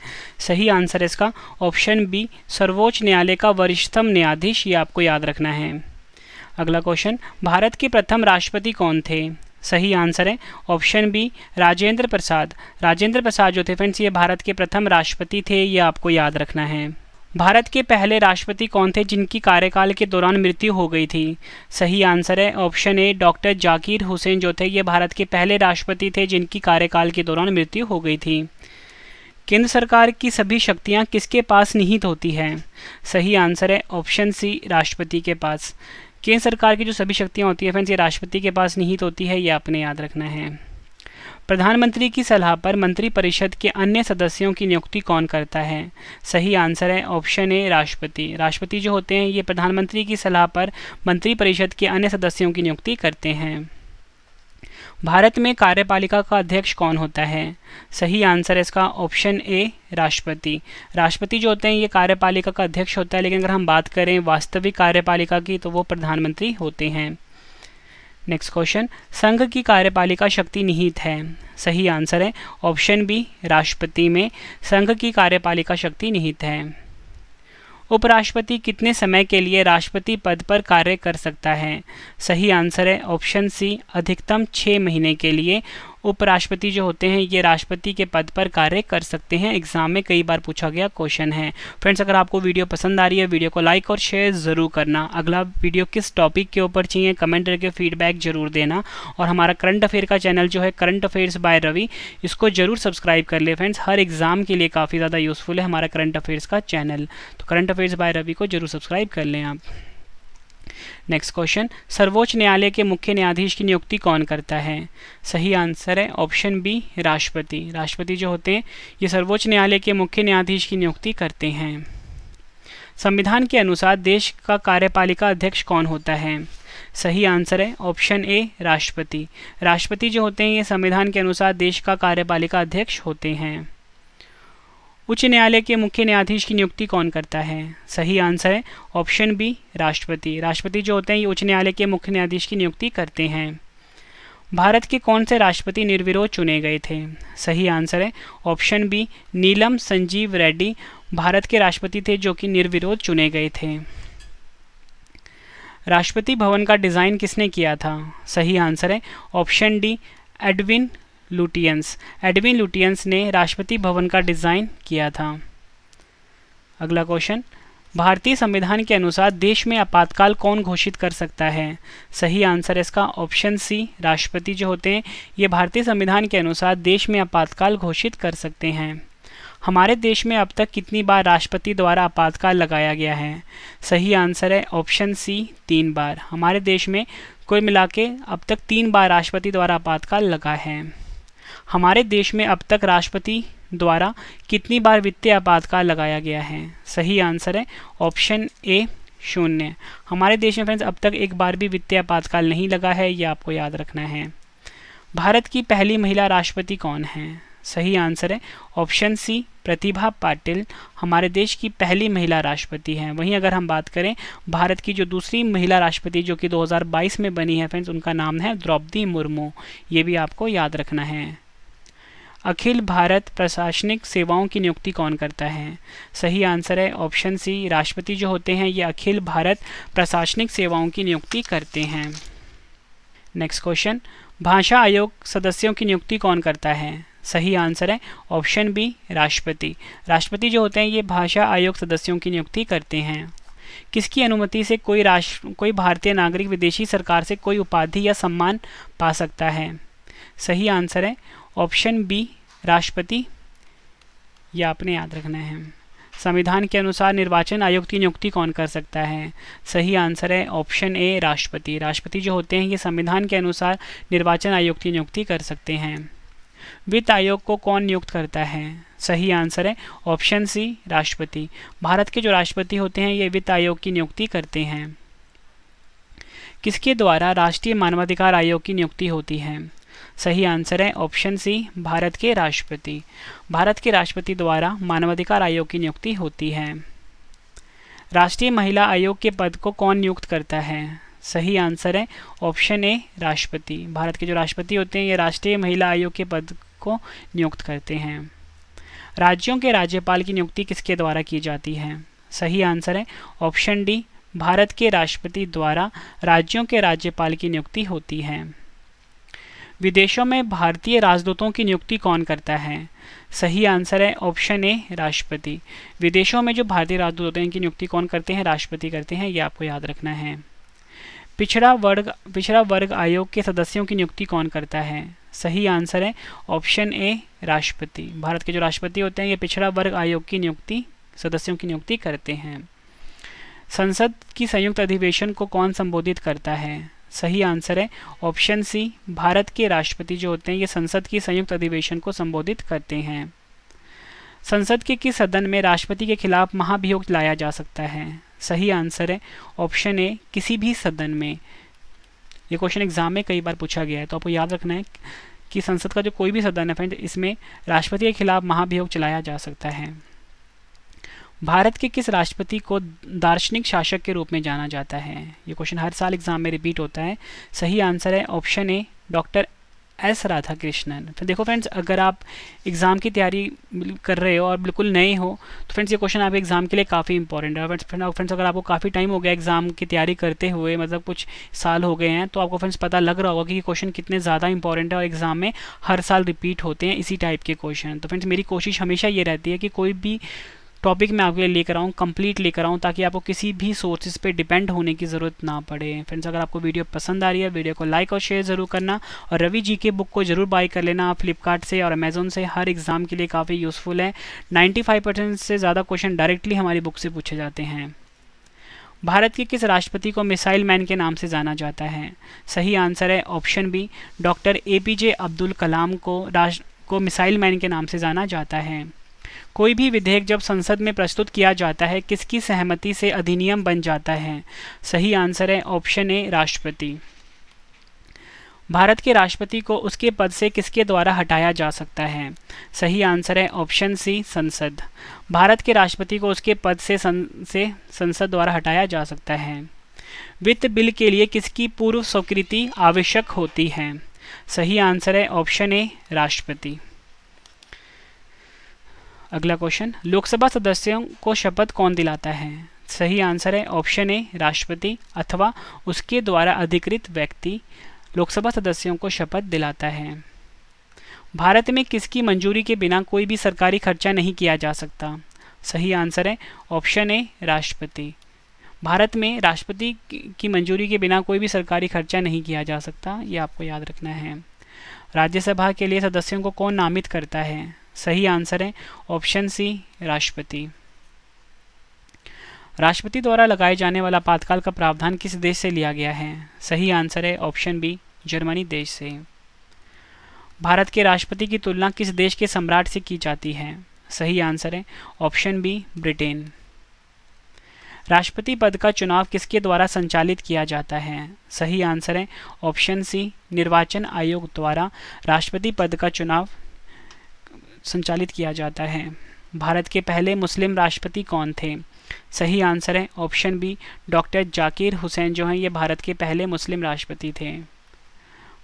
सही आंसर है इसका ऑप्शन बी सर्वोच्च न्यायालय का वरिष्ठतम न्यायाधीश ये आपको याद रखना है अगला क्वेश्चन भारत के प्रथम राष्ट्रपति कौन थे सही आंसर है ऑप्शन बी राजेंद्र प्रसाद राजेंद्र प्रसाद जो थे फ्रेंड्स ये भारत के प्रथम राष्ट्रपति थे ये आपको याद रखना है भारत के पहले राष्ट्रपति कौन थे जिनकी कार्यकाल के दौरान मृत्यु हो गई थी सही आंसर है option A doctor Zakir Hussain जो थे ये भारत के पहले राष्ट्रपति थे जिनकी कार्यकाल के दौरान मृत्यु हो गई थी केंद्र सरकार की सभी शक्तियां किसके पास निहित होती हैं सही आंसर है ऑप्शन सी राष्ट्रपति के पास केंद्र सरकार की जो सभी शक्तियाँ होती है फ्रेंड्स ये राष्ट्रपति के पास निहित होती है ये आपने याद रखना है प्रधानमंत्री की सलाह पर मंत्रिपरिषद के अन्य सदस्यों की नियुक्ति कौन करता है सही आंसर है ऑप्शन ए राष्ट्रपति राष्ट्रपति जो होते हैं ये प्रधानमंत्री की सलाह पर मंत्रिपरिषद के अन्य सदस्यों की नियुक्ति करते हैं भारत में कार्यपालिका का अध्यक्ष कौन होता है सही आंसर है इसका ऑप्शन ए राष्ट्रपति राष्ट्रपति जो होते हैं ये कार्यपालिका का अध्यक्ष होता है लेकिन अगर हम बात करें वास्तविक कार्यपालिका की तो वो प्रधानमंत्री होते हैं नेक्स्ट क्वेश्चन संघ की कार्यपालिका शक्ति निहित है सही आंसर है ऑप्शन बी राष्ट्रपति में संघ की कार्यपालिका शक्ति निहित है उपराष्ट्रपति कितने समय के लिए राष्ट्रपति पद पर कार्य कर सकता है सही आंसर है ऑप्शन सी अधिकतम छः महीने के लिए उपराष्ट्रपति जो होते हैं ये राष्ट्रपति के पद पर कार्य कर सकते हैं एग्जाम में कई बार पूछा गया क्वेश्चन है फ्रेंड्स अगर आपको वीडियो पसंद आ रही है वीडियो को लाइक और शेयर ज़रूर करना अगला वीडियो किस टॉपिक के ऊपर चाहिए कमेंट करके फीडबैक जरूर देना और हमारा करंट अफेयर का चैनल जो है करंट अफेयर्स बाय रवि इसको जरूर सब्सक्राइब कर ले फ्रेंड्स हर एग्ज़ाम के लिए काफ़ी ज़्यादा यूज़फुल है हमारा करंट अफेयर्स का चैनल तो करंट अफेयर्स बाय रवि को जरूर सब्सक्राइब कर लें आप नेक्स्ट क्वेश्चन सर्वोच्च न्यायालय के मुख्य न्यायाधीश की नियुक्ति कौन करता है सही आंसर है ऑप्शन बी राष्ट्रपति राष्ट्रपति जो होते हैं ये सर्वोच्च न्यायालय के मुख्य न्यायाधीश की नियुक्ति करते हैं संविधान के अनुसार देश का कार्यपालिका अध्यक्ष कौन होता है सही आंसर है ऑप्शन ए राष्ट्रपति राष्ट्रपति जो होते हैं ये संविधान के अनुसार देश का कार्यपालिका अध्यक्ष होते हैं उच्च न्यायालय के मुख्य न्यायाधीश की नियुक्ति कौन करता है सही आंसर है ऑप्शन बी राष्ट्रपति राष्ट्रपति जो होते हैं ये उच्च न्यायालय के मुख्य न्यायाधीश की नियुक्ति करते हैं भारत के कौन से राष्ट्रपति निर्विरोध चुने गए थे सही आंसर है ऑप्शन बी नीलम संजीव रेड्डी भारत के राष्ट्रपति थे जो कि निर्विरोध चुने गए थे राष्ट्रपति भवन का डिज़ाइन किसने किया था सही आंसर है option D Edwin Lutyens Edwin Lutyens ने राष्ट्रपति भवन का डिज़ाइन किया था अगला क्वेश्चन भारतीय संविधान के अनुसार देश में आपातकाल कौन घोषित कर सकता है सही आंसर इसका ऑप्शन सी राष्ट्रपति जो होते हैं ये भारतीय संविधान के अनुसार देश में आपातकाल घोषित कर सकते हैं हमारे देश में अब तक कितनी बार राष्ट्रपति द्वारा आपातकाल लगाया गया है सही आंसर है ऑप्शन सी तीन बार हमारे देश में कुल मिला के अब तक तीन बार राष्ट्रपति द्वारा आपातकाल लगा है हमारे देश में अब तक राष्ट्रपति द्वारा कितनी बार वित्तीय आपातकाल लगाया गया है सही आंसर है ऑप्शन ए शून्य हमारे देश में फ्रेंड्स अब तक एक बार भी वित्तीय आपातकाल नहीं लगा है यह आपको याद रखना है भारत की पहली महिला राष्ट्रपति कौन है सही आंसर है ऑप्शन सी प्रतिभा पाटिल हमारे देश की पहली महिला राष्ट्रपति हैं वहीं अगर हम बात करें भारत की जो दूसरी महिला राष्ट्रपति जो कि 2022 में बनी है फ्रेंड्स उनका नाम है द्रौपदी मुर्मू ये भी आपको याद रखना है अखिल भारत प्रशासनिक सेवाओं की नियुक्ति कौन करता है सही आंसर है ऑप्शन सी राष्ट्रपति जो होते हैं ये अखिल भारत प्रशासनिक सेवाओं की नियुक्ति करते हैं नेक्स्ट क्वेश्चन भाषा आयोग सदस्यों की नियुक्ति कौन करता है सही आंसर है ऑप्शन बी राष्ट्रपति राष्ट्रपति जो होते हैं ये भाषा आयोग सदस्यों की नियुक्ति करते हैं किसकी अनुमति से कोई राष्ट्र कोई भारतीय नागरिक विदेशी सरकार से कोई उपाधि या सम्मान पा सकता है सही आंसर है ऑप्शन बी राष्ट्रपति यह आपने याद रखना है संविधान के अनुसार निर्वाचन आयोग की नियुक्ति कौन कर सकता है सही आंसर है ऑप्शन ए राष्ट्रपति राष्ट्रपति जो होते हैं ये संविधान के अनुसार निर्वाचन आयोग की नियुक्ति कर सकते हैं वित्त आयोग को कौन नियुक्त करता है सही आंसर है ऑप्शन सी राष्ट्रपति भारत के जो राष्ट्रपति होते हैं ये वित्त आयोग की नियुक्ति करते हैं किसके द्वारा राष्ट्रीय मानवाधिकार आयोग की नियुक्ति होती है सही आंसर है ऑप्शन सी भारत के राष्ट्रपति भारत के राष्ट्रपति द्वारा मानवाधिकार आयोग की नियुक्ति होती है राष्ट्रीय महिला आयोग के पद को कौन नियुक्त करता है सही आंसर है ऑप्शन ए राष्ट्रपति भारत के जो राष्ट्रपति होते हैं ये राष्ट्रीय महिला आयोग के पद को नियुक्त करते हैं राज्यों के राज्यपाल की नियुक्ति किसके द्वारा की जाती है सही आंसर है ऑप्शन डी भारत के राष्ट्रपति द्वारा राज्यों के राज्यपाल की नियुक्ति होती है विदेशों में भारतीय राजदूतों की नियुक्ति कौन करता है सही आंसर है ऑप्शन ए राष्ट्रपति विदेशों में जो भारतीय राजदूत होते हैं इनकी नियुक्ति कौन करते हैं राष्ट्रपति करते हैं ये आपको याद रखना है पिछड़ा वर्ग पिछड़ा वर्ग आयोग के सदस्यों की नियुक्ति कौन करता है सही आंसर है ऑप्शन ए राष्ट्रपति भारत के जो राष्ट्रपति होते हैं ये पिछड़ा वर्ग आयोग की नियुक्ति सदस्यों की नियुक्ति करते हैं संसद की संयुक्त अधिवेशन को कौन संबोधित करता है सही आंसर है ऑप्शन सी भारत के राष्ट्रपति जो होते हैं ये संसद की संयुक्त अधिवेशन को संबोधित करते हैं संसद के किस सदन में राष्ट्रपति के खिलाफ महाभियोग लाया जा सकता है सही आंसर है ऑप्शन ए किसी भी सदन में ये क्वेश्चन एग्जाम में कई बार पूछा गया है तो आपको याद रखना है कि संसद का जो कोई भी सदन है फ्रेंड इसमें राष्ट्रपति के खिलाफ महाभियोग चलाया जा सकता है भारत के किस राष्ट्रपति को दार्शनिक शासक के रूप में जाना जाता है ये क्वेश्चन हर साल एग्जाम में रिपीट होता है सही आंसर है option A doctor S Radhakrishnan फिर देखो फ्रेंड्स अगर आप एग्ज़ाम की तैयारी कर रहे हो और बिल्कुल नए हो तो फ्रेंड्स ये क्वेश्चन आपके एग्ज़ाम के लिए काफ़ी इंपॉर्टेंट है फ्रेंड्स फ्रेंड्स अगर आपको काफ़ी टाइम हो गया एग्ज़ाम की तैयारी करते हुए मतलब कुछ साल हो गए हैं तो आपको फ्रेंड्स पता लग रहा होगा कि ये क्वेश्चन कितने ज़्यादा इंपॉर्टेंट है और एग्ज़ाम में हर साल रिपीट होते हैं इसी टाइप के क्वेश्चन तो फ्रेंड्स मेरी कोशिश हमेशा ये रहती है कि कोई भी टॉपिक मैं आपके लिए लेकर आऊँ कंप्लीट लेकर आऊँ ताकि आपको किसी भी सोर्सेज पे डिपेंड होने की ज़रूरत ना पड़े फ्रेंड्स अगर आपको वीडियो पसंद आ रही है वीडियो को लाइक और शेयर ज़रूर करना और रवि जी के बुक को ज़रूर बाई कर लेना आप फ्लिपकार्ट से और अमेजोन से हर एग्ज़ाम के लिए काफ़ी यूज़फुल है नाइन्टी से ज़्यादा क्वेश्चन डायरेक्टली हमारी बुक से पूछे जाते हैं भारत के किस राष्ट्रपति को मिसाइल मैन के नाम से जाना जाता है सही आंसर है option B doctor A P J Abdul Kalam को राष्ट्र को मिसाइल मैन के नाम से जाना जाता है कोई भी विधेयक जब संसद में प्रस्तुत किया जाता है किसकी सहमति से अधिनियम बन जाता है सही आंसर है ऑप्शन ए राष्ट्रपति भारत के राष्ट्रपति को उसके पद से किसके द्वारा हटाया जा सकता है सही आंसर है ऑप्शन सी संसद भारत के राष्ट्रपति को उसके पद से सं, से संसद द्वारा हटाया जा सकता है वित्त बिल के लिए किसकी पूर्व स्वीकृति आवश्यक होती है सही आंसर है ऑप्शन ए राष्ट्रपति अगला क्वेश्चन लोकसभा सदस्यों को शपथ कौन दिलाता है सही आंसर है ऑप्शन ए राष्ट्रपति अथवा उसके द्वारा अधिकृत व्यक्ति लोकसभा सदस्यों को शपथ दिलाता है भारत में किसकी मंजूरी के बिना कोई भी सरकारी खर्चा नहीं किया जा सकता सही आंसर है ऑप्शन ए राष्ट्रपति भारत में राष्ट्रपति की मंजूरी के बिना कोई भी सरकारी खर्चा नहीं किया जा सकता ये आपको याद रखना है राज्यसभा के लिए सदस्यों को कौन नामित करता है सही आंसर है ऑप्शन सी राष्ट्रपति राष्ट्रपति द्वारा लगाए जाने वाला आपातकाल का प्रावधान किस देश से लिया गया है सही आंसर है ऑप्शन बी जर्मनी देश से भारत के राष्ट्रपति की तुलना किस देश के सम्राट से की जाती है सही आंसर है ऑप्शन बी ब्रिटेन राष्ट्रपति पद का चुनाव किसके द्वारा संचालित किया जाता है सही आंसर है ऑप्शन सी निर्वाचन आयोग द्वारा राष्ट्रपति पद का चुनाव संचालित किया जाता है भारत के पहले मुस्लिम राष्ट्रपति कौन थे सही आंसर है option B doctor Zakir Hussain जो हैं ये भारत के पहले मुस्लिम राष्ट्रपति थे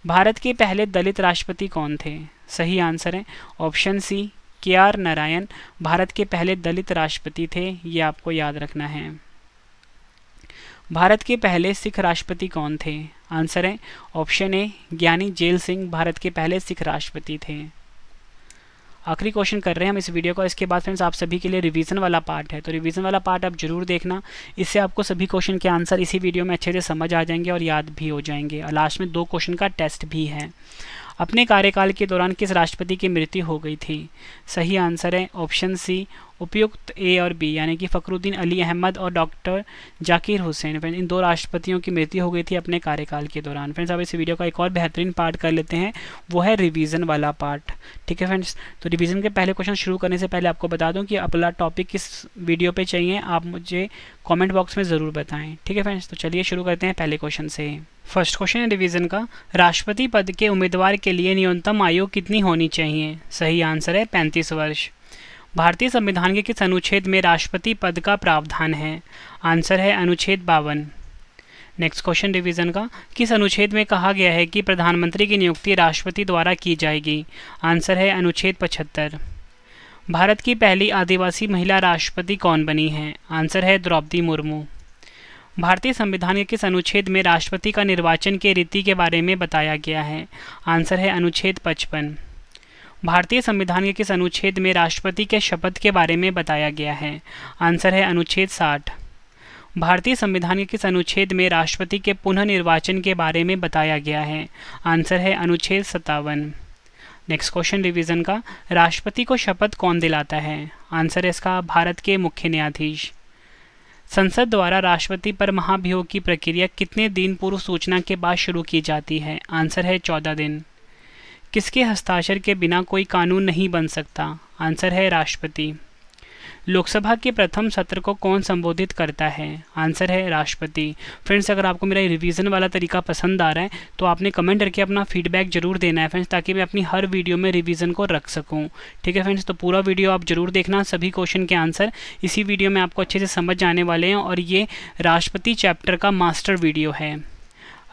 भारत के पहले दलित राष्ट्रपति कौन थे सही आंसर है ऑप्शन सी के आर नारायण भारत के पहले दलित राष्ट्रपति थे ये आपको याद रखना है भारत के पहले सिख राष्ट्रपति कौन थे आंसर है ऑप्शन ए ज्ञानी जेल सिंह भारत के पहले सिख राष्ट्रपति थे आखिरी क्वेश्चन कर रहे हैं हम इस वीडियो का इसके बाद फ्रेंड्स आप सभी के लिए रिवीजन वाला पार्ट है तो रिवीजन वाला पार्ट आप जरूर देखना इससे आपको सभी क्वेश्चन के आंसर इसी वीडियो में अच्छे से समझ आ जाएंगे और याद भी हो जाएंगे और लास्ट में दो क्वेश्चन का टेस्ट भी है अपने कार्यकाल के दौरान किस राष्ट्रपति की मृत्यु हो गई थी सही आंसर है ऑप्शन सी उपयुक्त ए और बी यानी कि फ़खरुद्दीन अली अहमद और डॉक्टर जाकिर हुसैन फ्रेंड इन दो राष्ट्रपतियों की मृत्यु हो गई थी अपने कार्यकाल के दौरान फ्रेंड्स अब इस वीडियो का एक और बेहतरीन पार्ट कर लेते हैं वो है रिवीजन वाला पार्ट ठीक है फ्रेंड्स तो रिवीजन के पहले क्वेश्चन शुरू करने से पहले आपको बता दूँ कि अपना टॉपिक किस वीडियो पर चाहिए आप मुझे कॉमेंट बॉक्स में ज़रूर बताएँ ठीक है फ्रेंड्स तो चलिए शुरू करते हैं पहले क्वेश्चन से फर्स्ट क्वेश्चन है रिविजन का राष्ट्रपति पद के उम्मीदवार के लिए न्यूनतम आयु कितनी होनी चाहिए सही आंसर है पैंतीस वर्ष भारतीय संविधान के किस अनुच्छेद में राष्ट्रपति पद का प्रावधान है आंसर है अनुच्छेद बावन नेक्स्ट क्वेश्चन रिवीजन का किस अनुच्छेद में कहा गया है कि प्रधानमंत्री की नियुक्ति राष्ट्रपति द्वारा की जाएगी आंसर है अनुच्छेद पचहत्तर भारत की पहली आदिवासी महिला राष्ट्रपति कौन बनी है आंसर है द्रौपदी मुर्मू भारतीय संविधान के किस अनुच्छेद में राष्ट्रपति का निर्वाचन के रीति के बारे में बताया गया है आंसर है अनुच्छेद पचपन भारतीय संविधान के किस अनुच्छेद में राष्ट्रपति के शपथ के बारे में बताया गया है आंसर है अनुच्छेद साठ भारतीय संविधान के किस अनुच्छेद में राष्ट्रपति के पुनः निर्वाचन के बारे में बताया गया है आंसर है अनुच्छेद सत्तावन नेक्स्ट क्वेश्चन रिवीजन का राष्ट्रपति को शपथ कौन दिलाता है आंसर है इसका भारत के मुख्य न्यायाधीश संसद द्वारा राष्ट्रपति पर महाभियोग की प्रक्रिया कितने दिन पूर्व सूचना के बाद शुरू की जाती है आंसर है चौदह दिन किसके हस्ताक्षर के बिना कोई कानून नहीं बन सकता आंसर है राष्ट्रपति लोकसभा के प्रथम सत्र को कौन संबोधित करता है आंसर है राष्ट्रपति फ्रेंड्स अगर आपको मेरा रिवीजन वाला तरीका पसंद आ रहा है तो आपने कमेंट करके अपना फीडबैक जरूर देना है फ्रेंड्स ताकि मैं अपनी हर वीडियो में रिवीजन को रख सकूं ठीक है फ्रेंड्स तो पूरा वीडियो आप जरूर देखना सभी क्वेश्चन के आंसर इसी वीडियो में आपको अच्छे से समझ आने वाले हैं और ये राष्ट्रपति चैप्टर का मास्टर वीडियो है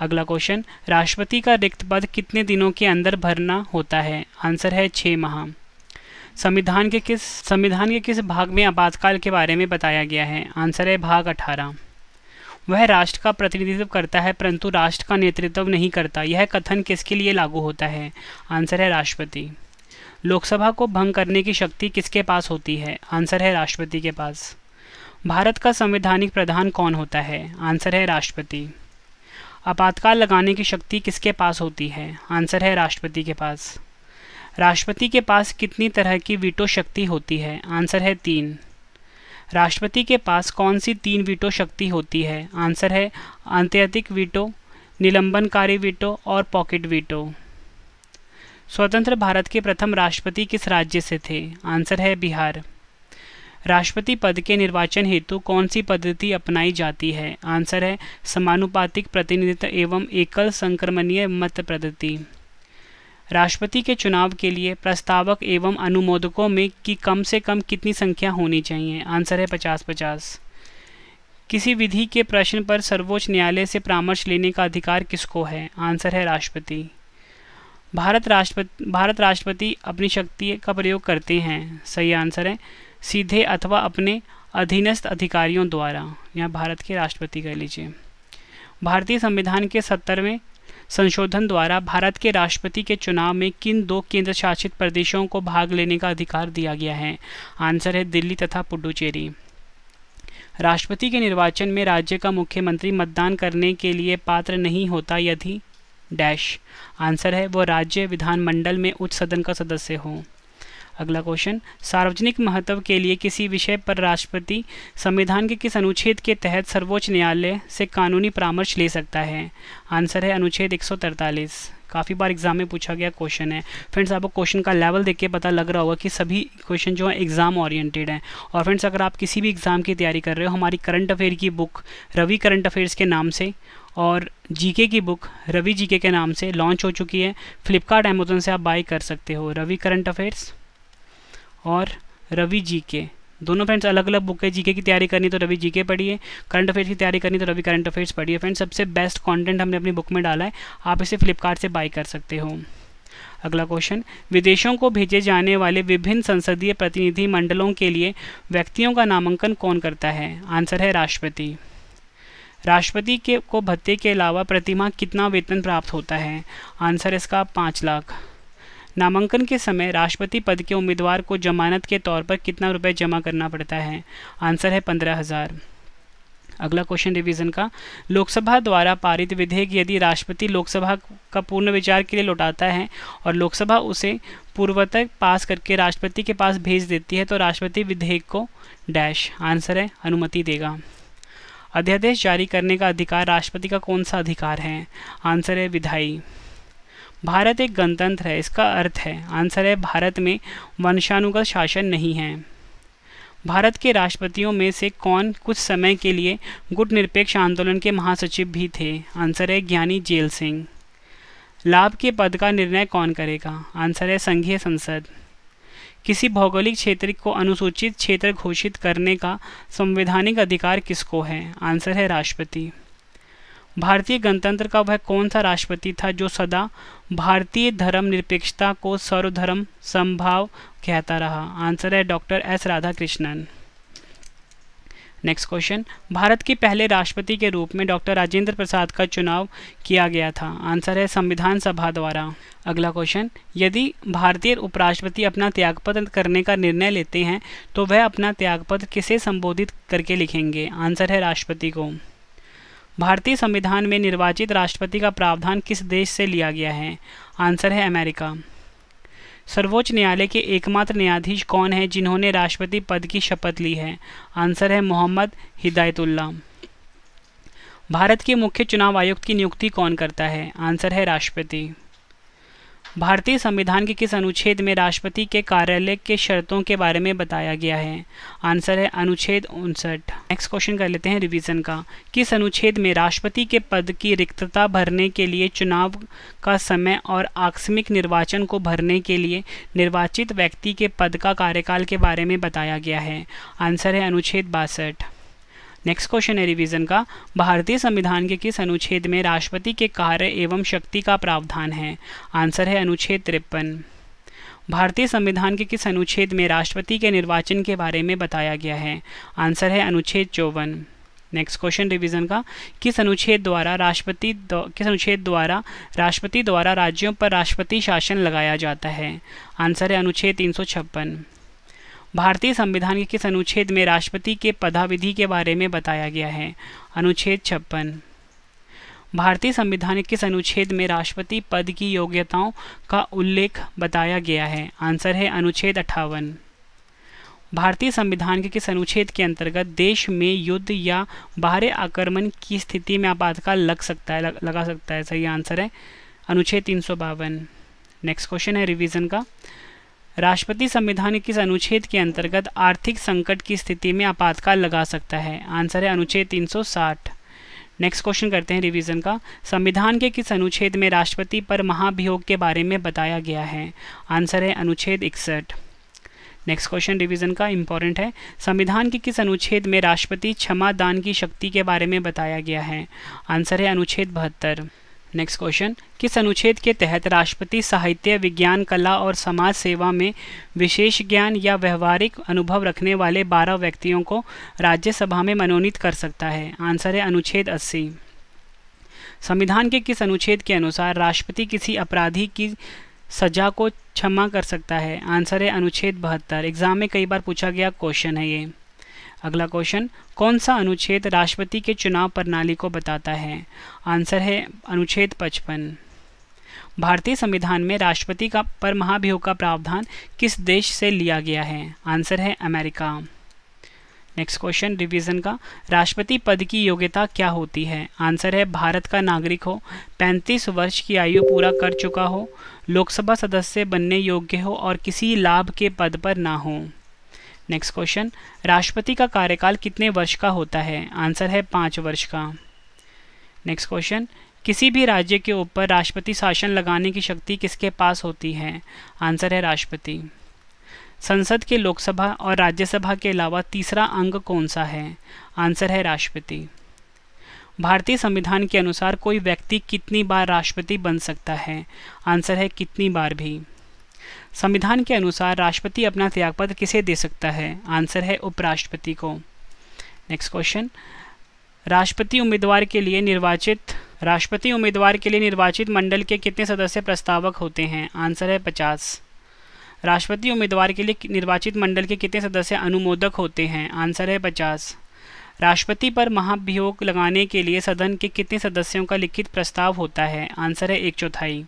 अगला क्वेश्चन राष्ट्रपति का रिक्त पद कितने दिनों के अंदर भरना होता है आंसर है छः माह संविधान के किस संविधान के किस भाग में आपातकाल के बारे में बताया गया है आंसर है भाग अठारह वह राष्ट्र का प्रतिनिधित्व करता है परंतु राष्ट्र का नेतृत्व नहीं करता यह कथन किसके लिए लागू होता है आंसर है राष्ट्रपति लोकसभा को भंग करने की शक्ति किसके पास होती है आंसर है राष्ट्रपति के पास भारत का संवैधानिक प्रधान कौन होता है आंसर है राष्ट्रपति आपातकाल लगाने की शक्ति किसके पास होती है आंसर है राष्ट्रपति के पास राष्ट्रपति के पास कितनी तरह की वीटो शक्ति होती है आंसर है तीन राष्ट्रपति के पास कौन सी तीन वीटो शक्ति होती है आंसर है अंत्यधिक वीटो निलंबनकारी वीटो और पॉकेट वीटो स्वतंत्र भारत के प्रथम राष्ट्रपति किस राज्य से थे आंसर है बिहार राष्ट्रपति पद के निर्वाचन हेतु कौन सी पद्धति अपनाई जाती है आंसर है समानुपातिक प्रतिनिधित्व एवं एकल संक्रमणीय मत पद्धति राष्ट्रपति के चुनाव के लिए प्रस्तावक एवं अनुमोदकों में की कम से कम कितनी संख्या होनी चाहिए आंसर है पचास पचास किसी विधि के प्रश्न पर सर्वोच्च न्यायालय से परामर्श लेने का अधिकार किसको है आंसर है राष्ट्रपति भारत राष्ट्रपति भारत राष्ट्रपति अपनी शक्ति का प्रयोग करते हैं सही आंसर है सीधे अथवा अपने अधीनस्थ अधिकारियों द्वारा यहाँ भारत के राष्ट्रपति कह लीजिए भारतीय संविधान के सत्तरवें संशोधन द्वारा भारत के राष्ट्रपति के चुनाव में किन दो केंद्र शासित प्रदेशों को भाग लेने का अधिकार दिया गया है आंसर है दिल्ली तथा पुडुचेरी राष्ट्रपति के निर्वाचन में राज्य का मुख्यमंत्री मतदान करने के लिए पात्र नहीं होता यदि डैश आंसर है वो राज्य विधानमंडल में उच्च सदन का सदस्य हो अगला क्वेश्चन सार्वजनिक महत्व के लिए किसी विषय पर राष्ट्रपति संविधान के किस अनुच्छेद के तहत सर्वोच्च न्यायालय से कानूनी परामर्श ले सकता है आंसर है अनुच्छेद एक काफ़ी बार एग्जाम में पूछा गया क्वेश्चन है फ्रेंड्स आपको क्वेश्चन का लेवल देख के पता लग रहा होगा कि सभी क्वेश्चन जो है एग्जाम ओरिएंटेड हैं और फ्रेंड्स अगर आप किसी भी एग्ज़ाम की तैयारी कर रहे हो हमारी करंट अफेयर की बुक रवि करंट अफेयर्स के नाम से और जीके की बुक रवि जीके के नाम से लॉन्च हो चुकी है फ्लिपकार्ट अमेजोन से आप बाई कर सकते हो रवि करंट अफेयर्स और रवि जी के दोनों फ्रेंड्स अलग अलग बुक है जीके की तैयारी करनी तो रवि जीके पढ़िए करंट अफेयर्स की तैयारी करनी तो रवि करंट अफेयर्स पढ़िए फ्रेंड्स सबसे बेस्ट कंटेंट हमने अपनी बुक में डाला है आप इसे फ्लिपकार्ट से बाय कर सकते हो अगला क्वेश्चन विदेशों को भेजे जाने वाले विभिन्न संसदीय प्रतिनिधि मंडलों के लिए व्यक्तियों का नामांकन कौन करता है आंसर है राष्ट्रपति राष्ट्रपति के को भत्ते के अलावा प्रतिमा कितना वेतन प्राप्त होता है आंसर इसका पाँच लाख नामांकन के समय राष्ट्रपति पद के उम्मीदवार को जमानत के तौर पर कितना रुपए जमा करना पड़ता है आंसर है पंद्रह हज़ार अगला क्वेश्चन रिवीजन का लोकसभा द्वारा पारित विधेयक यदि राष्ट्रपति लोकसभा का पूर्ण विचार के लिए लौटाता है और लोकसभा उसे पूर्वतक पास करके राष्ट्रपति के पास भेज देती है तो राष्ट्रपति विधेयक को डैश आंसर है अनुमति देगा अध्यादेश जारी करने का अधिकार राष्ट्रपति का कौन सा अधिकार है आंसर है विधायी भारत एक गणतंत्र है इसका अर्थ है आंसर है भारत में वंशानुगत शासन नहीं है भारत के राष्ट्रपतियों में से कौन कुछ समय के लिए गुट निरपेक्ष आंदोलन के महासचिव भी थे आंसर है ज्ञानी जेल सिंह लाभ के पद का निर्णय कौन करेगा आंसर है संघीय संसद किसी भौगोलिक क्षेत्र को अनुसूचित क्षेत्र घोषित करने का संवैधानिक अधिकार किसको है आंसर है राष्ट्रपति भारतीय गणतंत्र का वह कौन सा राष्ट्रपति था जो सदा भारतीय धर्म निरपेक्षता को सर्वधर्म संभाव कहता रहा आंसर है doctor S Radhakrishnan next question Bharat के पहले राष्ट्रपति के रूप में डॉक्टर राजेंद्र प्रसाद का चुनाव किया गया था आंसर है संविधान सभा द्वारा अगला क्वेश्चन यदि भारतीय उपराष्ट्रपति अपना त्यागपत्र करने का निर्णय लेते हैं तो वह अपना त्यागपत्र किसे संबोधित करके लिखेंगे आंसर है राष्ट्रपति को भारतीय संविधान में निर्वाचित राष्ट्रपति का प्रावधान किस देश से लिया गया है आंसर है अमेरिका सर्वोच्च न्यायालय के एकमात्र न्यायाधीश कौन है जिन्होंने राष्ट्रपति पद की शपथ ली है आंसर है मोहम्मद हिदायतुल्ला भारत के मुख्य चुनाव आयुक्त की नियुक्ति कौन करता है आंसर है राष्ट्रपति भारतीय संविधान के किस अनुच्छेद में राष्ट्रपति के कार्यालय के शर्तों के बारे में बताया गया है आंसर है अनुच्छेद उनसठ नेक्स्ट क्वेश्चन कर लेते हैं रिवीजन का किस अनुच्छेद में राष्ट्रपति के पद की रिक्तता भरने के लिए चुनाव का समय और आकस्मिक निर्वाचन को भरने के लिए निर्वाचित व्यक्ति के पद का कार्यकाल के बारे में बताया गया है आंसर है अनुच्छेद बासठ नेक्स्ट क्वेश्चन है रिवीजन का भारतीय संविधान के किस अनुच्छेद में राष्ट्रपति के कार्य एवं शक्ति का प्रावधान है आंसर है अनुच्छेद तिरपन भारतीय संविधान के किस अनुच्छेद में राष्ट्रपति के निर्वाचन के बारे में बताया गया है आंसर है अनुच्छेद चौवन नेक्स्ट क्वेश्चन रिवीजन का किस अनुच्छेद द्वारा राष्ट्रपति किस अनुच्छेद द्वारा राष्ट्रपति द्वारा राज्यों पर राष्ट्रपति शासन लगाया जाता है आंसर है अनुच्छेद तीन भारतीय संविधान के किस अनुच्छेद में राष्ट्रपति के पदाविधि के बारे में बताया गया है अनुच्छेद छप्पन भारतीय संविधान के किस अनुच्छेद में राष्ट्रपति पद की योग्यताओं का उल्लेख बताया गया है आंसर है अनुच्छेद अठावन भारतीय संविधान के किस अनुच्छेद के अंतर्गत देश में युद्ध या बाहरी आक्रमण की स्थिति में आपातकाल लग सकता है लगा सकता है सही आंसर है अनुच्छेद तीन नेक्स्ट क्वेश्चन है रिवीजन का राष्ट्रपति संविधान किस अनुच्छेद के अंतर्गत आर्थिक संकट की स्थिति में आपातकाल लगा सकता है आंसर है अनुच्छेद 360 नेक्स्ट क्वेश्चन करते हैं रिवीजन का संविधान के किस अनुच्छेद में राष्ट्रपति पर महाभियोग के बारे में बताया गया है आंसर है अनुच्छेद इकसठ नेक्स्ट क्वेश्चन रिवीजन का इंपॉर्टेंट है संविधान के किस अनुच्छेद में राष्ट्रपति क्षमा दान की शक्ति के बारे में बताया गया है आंसर है अनुच्छेद बहत्तर नेक्स्ट क्वेश्चन किस अनुच्छेद के तहत राष्ट्रपति साहित्य विज्ञान कला और समाज सेवा में विशेष ज्ञान या व्यवहारिक अनुभव रखने वाले 12 व्यक्तियों को राज्यसभा में मनोनीत कर सकता है आंसर है अनुच्छेद 80 संविधान के किस अनुच्छेद के अनुसार राष्ट्रपति किसी अपराधी की सजा को क्षमा कर सकता है आंसर है अनुच्छेद बहत्तर एग्जाम में कई बार पूछा गया क्वेश्चन है ये अगला क्वेश्चन कौन सा अनुच्छेद राष्ट्रपति के चुनाव प्रणाली को बताता है आंसर है अनुच्छेद पचपन भारतीय संविधान में राष्ट्रपति का पर महाभियोग का प्रावधान किस देश से लिया गया है आंसर है अमेरिका नेक्स्ट क्वेश्चन रिवीजन का राष्ट्रपति पद की योग्यता क्या होती है आंसर है भारत का नागरिक हो 35 वर्ष की आयु पूरा कर चुका हो लोकसभा सदस्य बनने योग्य हो और किसी लाभ के पद पर ना हो नेक्स्ट क्वेश्चन राष्ट्रपति का कार्यकाल कितने वर्ष का होता है आंसर है पाँच वर्ष का नेक्स्ट क्वेश्चन किसी भी राज्य के ऊपर राष्ट्रपति शासन लगाने की शक्ति किसके पास होती है आंसर है राष्ट्रपति संसद के लोकसभा और राज्यसभा के अलावा तीसरा अंग कौन सा है आंसर है राष्ट्रपति भारतीय संविधान के अनुसार कोई व्यक्ति कितनी बार राष्ट्रपति बन सकता है आंसर है कितनी बार भी संविधान के अनुसार राष्ट्रपति अपना त्यागपत्र किसे दे सकता है आंसर है उपराष्ट्रपति को नेक्स्ट क्वेश्चन राष्ट्रपति उम्मीदवार के लिए निर्वाचित राष्ट्रपति उम्मीदवार के लिए निर्वाचित मंडल के कितने सदस्य प्रस्तावक होते हैं आंसर है पचास राष्ट्रपति उम्मीदवार के लिए निर्वाचित मंडल के कितने सदस्य अनुमोदक होते हैं आंसर है पचास राष्ट्रपति पर महाभियोग लगाने के लिए सदन के कितने सदस्यों का लिखित प्रस्ताव होता है आंसर है एक चौथाई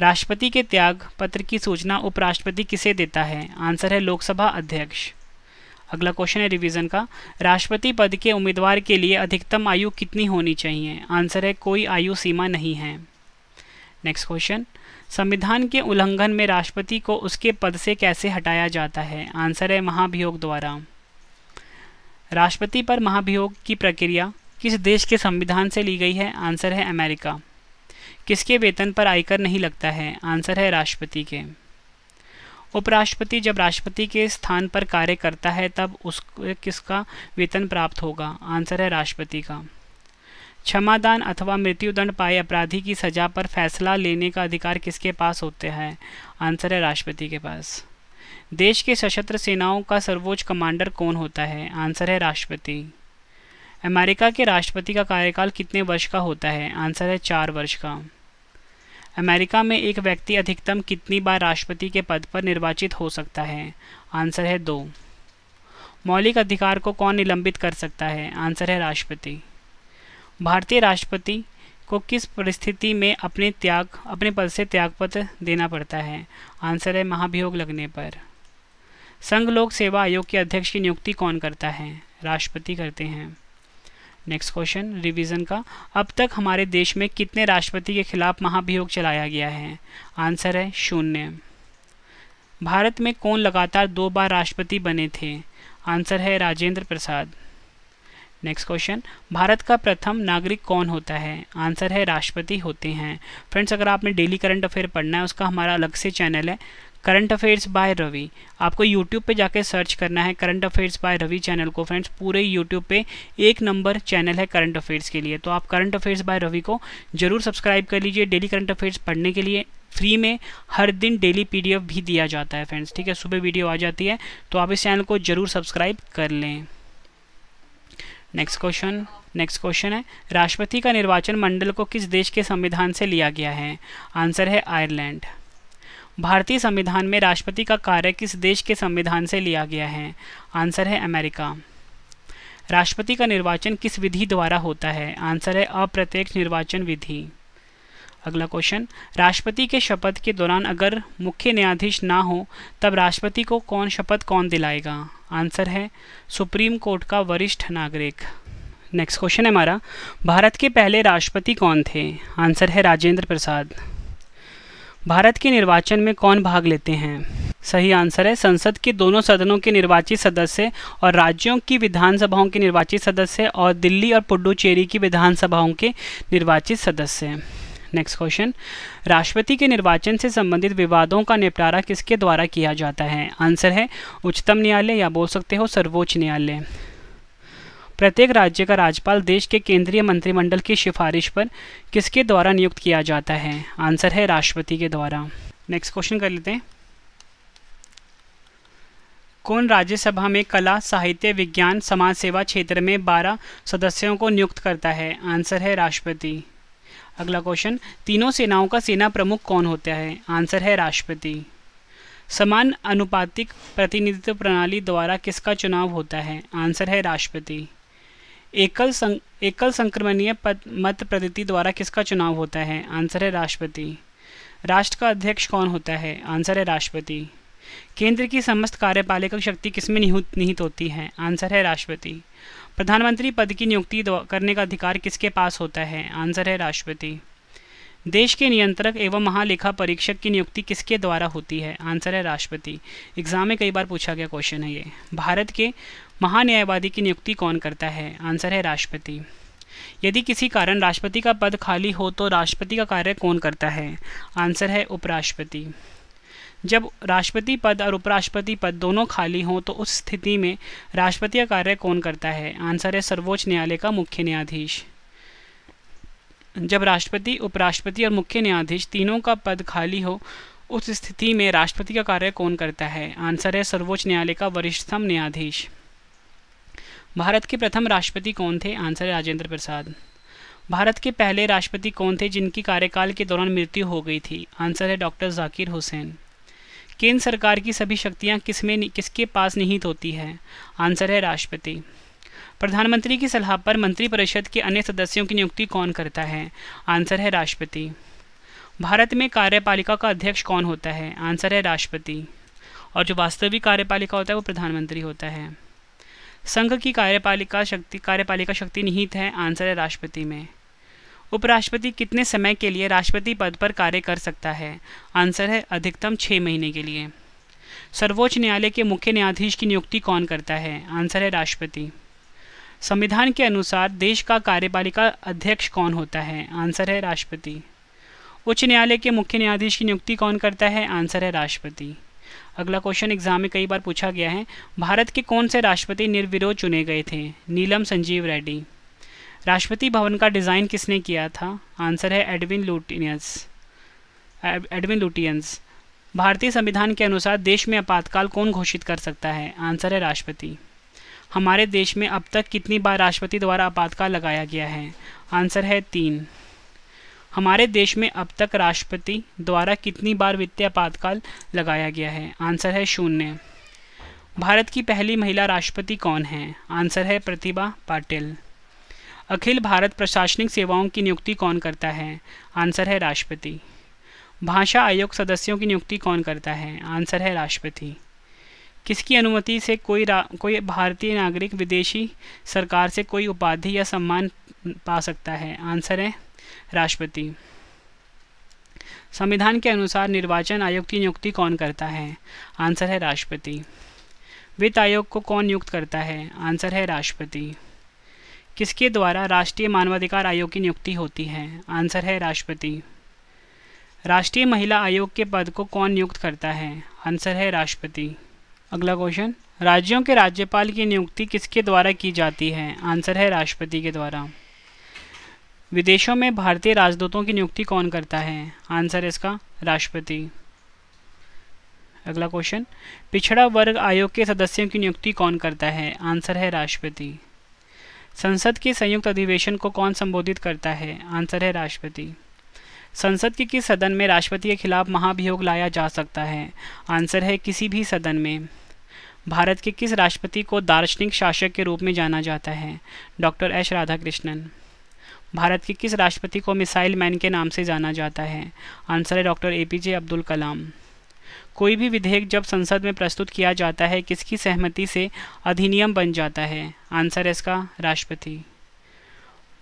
राष्ट्रपति के त्याग पत्र की सूचना उपराष्ट्रपति किसे देता है आंसर है लोकसभा अध्यक्ष अगला क्वेश्चन है रिवीजन का राष्ट्रपति पद के उम्मीदवार के लिए अधिकतम आयु कितनी होनी चाहिए आंसर है कोई आयु सीमा नहीं है नेक्स्ट क्वेश्चन संविधान के उल्लंघन में राष्ट्रपति को उसके पद से कैसे हटाया जाता है आंसर है महाभियोग द्वारा राष्ट्रपति पर महाभियोग की प्रक्रिया किस देश के संविधान से ली गई है आंसर है अमेरिका किसके वेतन पर आयकर नहीं लगता है आंसर है राष्ट्रपति के उपराष्ट्रपति जब राष्ट्रपति के स्थान पर कार्य करता है तब उस किसका वेतन प्राप्त होगा आंसर है राष्ट्रपति का क्षमादान अथवा मृत्युदंड पाए अपराधी की सजा पर फैसला लेने का अधिकार किसके पास होते हैं आंसर है राष्ट्रपति के पास देश के सशस्त्र सेनाओं का सर्वोच्च कमांडर कौन होता है आंसर है राष्ट्रपति अमेरिका के राष्ट्रपति का कार्यकाल कितने वर्ष का होता है आंसर है चार वर्ष का अमेरिका में एक व्यक्ति अधिकतम कितनी बार राष्ट्रपति के पद पर निर्वाचित हो सकता है आंसर है दो मौलिक अधिकार को कौन निलंबित कर सकता है आंसर है राष्ट्रपति भारतीय राष्ट्रपति को किस परिस्थिति में अपने त्याग अपने पद से त्यागपत्र देना पड़ता है आंसर है महाभियोग लगने पर संघ लोक सेवा आयोग के अध्यक्ष की नियुक्ति कौन करता है राष्ट्रपति करते हैं नेक्स्ट क्वेश्चन रिवीजन का अब तक हमारे देश में कितने राष्ट्रपति के खिलाफ महाभियोग चलाया गया है आंसर है शून्य भारत में कौन लगातार दो बार राष्ट्रपति बने थे आंसर है राजेंद्र प्रसाद नेक्स्ट क्वेश्चन भारत का प्रथम नागरिक कौन होता है आंसर है राष्ट्रपति होते हैं फ्रेंड्स अगर आपने डेली करंट अफेयर पढ़ना है उसका हमारा अलग से चैनल है करंट अफेयर्स बाय रवि आपको यूट्यूब पे जाके सर्च करना है current affairs by Ravi channel को फ्रेंड्स पूरे यूट्यूब पे एक नंबर चैनल है करंट अफेयर्स के लिए तो आप करंट अफेयर्स बाय रवि को जरूर सब्सक्राइब कर लीजिए डेली करंट अफेयर्स पढ़ने के लिए फ्री में हर दिन डेली पी भी दिया जाता है फ्रेंड्स ठीक है सुबह वीडियो आ जाती है तो आप इस चैनल को जरूर सब्सक्राइब कर लें नेक्स्ट क्वेश्चन नेक्स्ट क्वेश्चन है राष्ट्रपति का निर्वाचन मंडल को किस देश के संविधान से लिया गया है आंसर है आयरलैंड भारतीय संविधान में राष्ट्रपति का कार्य किस देश के संविधान से लिया गया है आंसर है अमेरिका राष्ट्रपति का निर्वाचन किस विधि द्वारा होता है आंसर है अप्रत्यक्ष निर्वाचन विधि अगला क्वेश्चन राष्ट्रपति के शपथ के दौरान अगर मुख्य न्यायाधीश ना हो तब राष्ट्रपति को कौन शपथ कौन दिलाएगा आंसर है सुप्रीम कोर्ट का वरिष्ठ नागरिक नेक्स्ट क्वेश्चन है हमारा भारत के पहले राष्ट्रपति कौन थे आंसर है राजेंद्र प्रसाद भारत के निर्वाचन में कौन भाग लेते हैं सही आंसर है संसद के दोनों सदनों के निर्वाचित सदस्य और राज्यों की विधानसभाओं के निर्वाचित सदस्य और दिल्ली और पुडुचेरी की विधानसभाओं के निर्वाचित सदस्य नेक्स्ट क्वेश्चन राष्ट्रपति के निर्वाचन से संबंधित विवादों का निपटारा किसके द्वारा किया जाता है आंसर है उच्चतम न्यायालय या बोल सकते हो सर्वोच्च न्यायालय प्रत्येक राज्य का राज्यपाल देश के केंद्रीय मंत्रिमंडल की सिफारिश पर किसके द्वारा नियुक्त किया जाता है आंसर है राष्ट्रपति के द्वारा नेक्स्ट क्वेश्चन कर लेते हैं कौन राज्यसभा में कला साहित्य विज्ञान समाज सेवा क्षेत्र में 12 सदस्यों को नियुक्त करता है आंसर है राष्ट्रपति अगला क्वेश्चन तीनों सेनाओं का सेना प्रमुख कौन होता है आंसर है राष्ट्रपति समान अनुपातिक प्रतिनिधित्व प्रणाली द्वारा किसका चुनाव होता है आंसर है राष्ट्रपति एकल सं, एकल संक्रमणीय मत पद्धति द्वारा किसका चुनाव होता है आंसर है राष्ट्रपति राष्ट्र का अध्यक्ष कौन होता है आंसर है राष्ट्रपति केंद्र की समस्त कार्यपालिका शक्ति किसमें निहित निहित होती है आंसर है राष्ट्रपति प्रधानमंत्री पद की नियुक्ति करने का अधिकार किसके पास होता है आंसर है राष्ट्रपति देश के नियंत्रक एवं महालेखा परीक्षक की नियुक्ति किसके द्वारा होती है आंसर है राष्ट्रपति एग्जाम में कई बार पूछा गया क्वेश्चन है ये भारत के महान्यायवादी की नियुक्ति कौन करता है आंसर है राष्ट्रपति यदि किसी कारण राष्ट्रपति का पद खाली हो तो राष्ट्रपति का कार्य कौन करता है आंसर है उपराष्ट्रपति जब राष्ट्रपति पद और उपराष्ट्रपति पद दोनों खाली हों तो उस स्थिति में राष्ट्रपति का कार्य कौन करता है आंसर है सर्वोच्च न्यायालय का मुख्य न्यायाधीश जब राष्ट्रपति उपराष्ट्रपति और मुख्य न्यायाधीश तीनों का पद खाली हो उस स्थिति में राष्ट्रपति का कार्य कौन करता है आंसर है सर्वोच्च न्यायालय का वरिष्ठतम न्यायाधीश भारत के प्रथम राष्ट्रपति कौन थे आंसर है राजेंद्र प्रसाद भारत के पहले राष्ट्रपति कौन थे जिनकी कार्यकाल के दौरान मृत्यु हो गई थी आंसर है डॉक्टर जाकिर हुसैन केंद्र सरकार की सभी शक्तियाँ किस में किसके पास निहित होती है आंसर है राष्ट्रपति प्रधानमंत्री की सलाह पर मंत्रिपरिषद के अन्य सदस्यों की नियुक्ति कौन करता है आंसर है राष्ट्रपति भारत में कार्यपालिका का अध्यक्ष कौन होता है आंसर है राष्ट्रपति और जो वास्तविक कार्यपालिका होता है वो प्रधानमंत्री होता है संघ की कार्यपालिका शक्ति कार्यपालिका शक्ति निहित है आंसर है राष्ट्रपति में उपराष्ट्रपति कितने समय के लिए राष्ट्रपति पद पर कार्य कर सकता है आंसर है अधिकतम छः महीने के लिए सर्वोच्च न्यायालय के मुख्य न्यायाधीश की नियुक्ति कौन करता है आंसर है राष्ट्रपति संविधान के अनुसार देश का कार्यपालिका अध्यक्ष कौन होता है आंसर है राष्ट्रपति उच्च न्यायालय के मुख्य न्यायाधीश की नियुक्ति कौन करता है आंसर है राष्ट्रपति अगला क्वेश्चन एग्जाम में कई बार पूछा गया है भारत के कौन से राष्ट्रपति निर्विरोध चुने गए थे नीलम संजीव रेड्डी राष्ट्रपति भवन का डिज़ाइन किसने किया था आंसर है एडविन लुटियंस एडविन लुटियंस भारतीय संविधान के अनुसार देश में आपातकाल कौन घोषित कर सकता है आंसर है राष्ट्रपति हमारे देश में अब तक कितनी बार राष्ट्रपति द्वारा आपातकाल लगाया गया है आंसर है तीन हमारे देश में अब तक राष्ट्रपति द्वारा कितनी बार वित्तीय आपातकाल लगाया गया है आंसर है शून्य भारत की पहली महिला राष्ट्रपति कौन है आंसर है प्रतिभा पाटिल अखिल भारत प्रशासनिक सेवाओं की नियुक्ति कौन करता है आंसर है राष्ट्रपति भाषा आयोग सदस्यों की नियुक्ति कौन करता है आंसर है राष्ट्रपति किसकी अनुमति से कोई कोई भारतीय नागरिक विदेशी सरकार से कोई उपाधि या सम्मान पा सकता है आंसर है राष्ट्रपति संविधान के अनुसार निर्वाचन आयोग की नियुक्ति कौन करता है आंसर है राष्ट्रपति वित्त आयोग को कौन नियुक्त करता है आंसर है राष्ट्रपति किसके द्वारा राष्ट्रीय मानवाधिकार आयोग की नियुक्ति होती है आंसर है राष्ट्रपति राष्ट्रीय महिला आयोग के पद को कौन नियुक्त करता है आंसर है राष्ट्रपति अगला क्वेश्चन राज्यों के राज्यपाल की नियुक्ति किसके द्वारा की जाती है आंसर है राष्ट्रपति के द्वारा विदेशों में भारतीय राजदूतों की नियुक्ति कौन करता है आंसर इसका राष्ट्रपति अगला क्वेश्चन पिछड़ा वर्ग आयोग के सदस्यों की नियुक्ति कौन करता है आंसर है राष्ट्रपति संसद के संयुक्त अधिवेशन को कौन संबोधित करता है आंसर है राष्ट्रपति संसद के किस सदन में राष्ट्रपति के खिलाफ महाभियोग लाया जा सकता है आंसर है किसी भी सदन में भारत के किस राष्ट्रपति को दार्शनिक शासक के रूप में जाना जाता है डॉक्टर एस राधाकृष्णन भारत के किस राष्ट्रपति को मिसाइल मैन के नाम से जाना जाता है आंसर है doctor A P J Abdul Kalam कोई भी विधेयक जब संसद में प्रस्तुत किया जाता है किसकी सहमति से अधिनियम बन जाता है आंसर है इसका राष्ट्रपति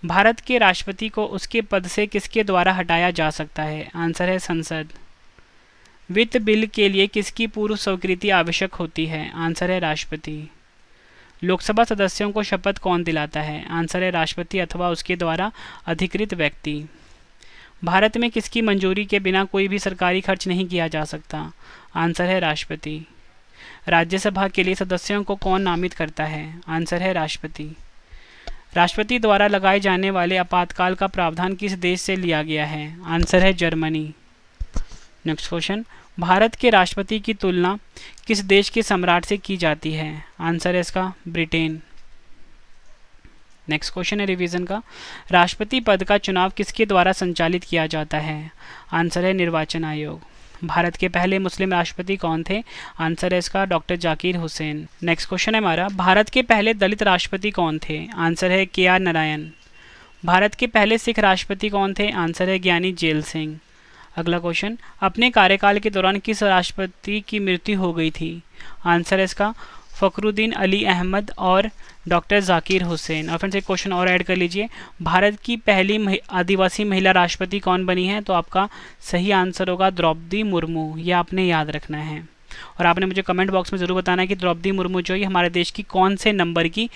भारत के राष्ट्रपति को उसके पद से किसके द्वारा हटाया जा सकता है आंसर है संसद वित्त बिल के लिए किसकी पूर्व स्वीकृति आवश्यक होती है आंसर है राष्ट्रपति लोकसभा सदस्यों को शपथ कौन दिलाता है आंसर है राष्ट्रपति अथवा उसके द्वारा अधिकृत व्यक्ति भारत में किसकी मंजूरी के बिना कोई भी सरकारी खर्च नहीं किया जा सकता आंसर है राष्ट्रपति राज्यसभा के लिए सदस्यों को कौन नामित करता है आंसर है राष्ट्रपति राष्ट्रपति द्वारा लगाए जाने वाले आपातकाल का प्रावधान किस देश से लिया गया है आंसर है जर्मनी नेक्स्ट क्वेश्चन भारत के राष्ट्रपति की तुलना किस देश के सम्राट से की जाती है आंसर है इसका ब्रिटेन नेक्स्ट क्वेश्चन है रिवीजन का राष्ट्रपति पद का चुनाव किसके द्वारा संचालित किया जाता है आंसर है निर्वाचन आयोग भारत के पहले मुस्लिम राष्ट्रपति कौन थे आंसर है इसका doctor Zakir Hussain next question है हमारा भारत के पहले दलित राष्ट्रपति कौन थे आंसर है के आर नारायण भारत के पहले सिख राष्ट्रपति कौन थे आंसर है ज्ञानी जेल सिंह अगला क्वेश्चन अपने कार्यकाल के दौरान किस राष्ट्रपति की मृत्यु हो गई थी आंसर है इसका फ़खरुद्दीन अली अहमद और डॉक्टर जाकिर हुसैन और फ्रेंड्स एक क्वेश्चन और ऐड कर लीजिए भारत की पहली मह, आदिवासी महिला राष्ट्रपति कौन बनी है तो आपका सही आंसर होगा द्रौपदी मुर्मू यह आपने याद रखना है और आपने मुझे कमेंट बॉक्स में ज़रूर बताना है कि द्रौपदी मुर्मू जो है हमारे देश की कौन से नंबर की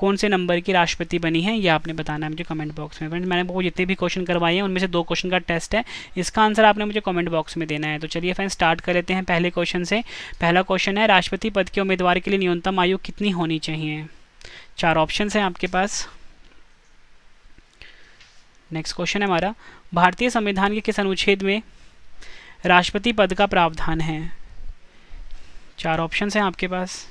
कौन से नंबर की राष्ट्रपति बनी है ये आपने बताना है मुझे कमेंट बॉक्स में फ्रेंड्स मैंने वो जितने भी क्वेश्चन करवाए हैं उनमें से दो क्वेश्चन का टेस्ट है इसका आंसर आपने मुझे कमेंट बॉक्स में देना है तो चलिए फ्रेंड्स स्टार्ट कर लेते हैं पहले क्वेश्चन से पहला क्वेश्चन है राष्ट्रपति पद के उम्मीदवार के लिए न्यूनतम आयु कितनी होनी चाहिए चार ऑप्शन हैं आपके पास नेक्स्ट क्वेश्चन है हमारा भारतीय संविधान के किस अनुच्छेद में राष्ट्रपति पद का प्रावधान है चार ऑप्शन हैं आपके पास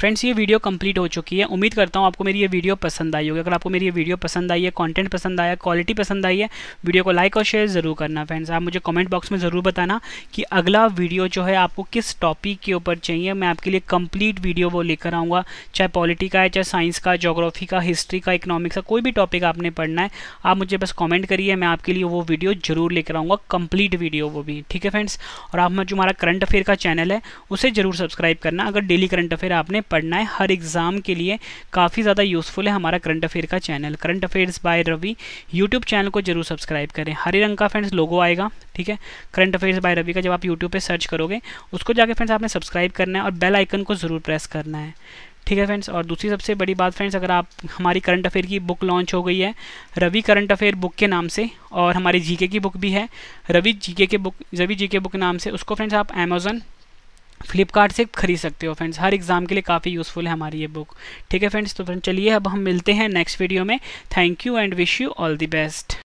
फ्रेंड्स ये वीडियो कंप्लीट हो चुकी है उम्मीद करता हूँ आपको मेरी ये वीडियो पसंद आई होगी अगर आपको मेरी ये वीडियो पसंद आई है कंटेंट पसंद आया क्वालिटी पसंद आई है वीडियो को लाइक और शेयर ज़रूर करना फ्रेंड्स आप मुझे कमेंट बॉक्स में ज़रूर बताना कि अगला वीडियो जो है आपको किस टॉपिक के ऊपर चाहिए मैं आपके लिए कंप्लीट वीडियो वो लेकर आऊँगा चाहे पॉलिटी का है चाहे साइंस का जोग्राफी का हिस्ट्री का इकोनॉमिक्स का कोई भी टॉपिक आपने पढ़ना है आप मुझे बस कॉमेंट करिए मैं आपके लिए वो वीडियो ज़रूर लेकर आऊँगा कंप्लीट वीडियो वो भी ठीक है फ्रेंड्स और आप जो हमारा करंट अफेयर का चैनल है उसे ज़रूर सब्सक्राइब करना अगर डेली करंट अफेयर आपने पढ़ना है हर एग्ज़ाम के लिए काफ़ी ज़्यादा यूज़फुल है हमारा करंट अफेयर का channel current affairs by Ravi YouTube channel को जरूर सब्सक्राइब करें हरे रंग का फ्रेंड्स लोगो आएगा ठीक है करंट अफेयर्स बाय रवि का जब आप यूट्यूब पर सर्च करोगे उसको जाके फ्रेंड्स आपने सब्सक्राइब करना है और बेल आइकन को ज़रूर प्रेस करना है ठीक है फ्रेंड्स और दूसरी सबसे बड़ी बात फ्रेंड्स अगर आप हमारी करंट अफेयर की बुक लॉन्च हो गई है रवि करंट अफेयर बुक के नाम से और हमारी जीके की बुक भी है रवि जीके के बुक रवि जीके बुक नाम से उसको फ्रेंड्स आप अमेजन फ्लिपकार्ट से खरीद सकते हो फ्रेंड्स हर एग्ज़ाम के लिए काफ़ी यूज़फुल है हमारी ये बुक ठीक है फ्रेंड्स तो फ्रेंड चलिए अब हम मिलते हैं नेक्स्ट वीडियो में thank you and wish you all the best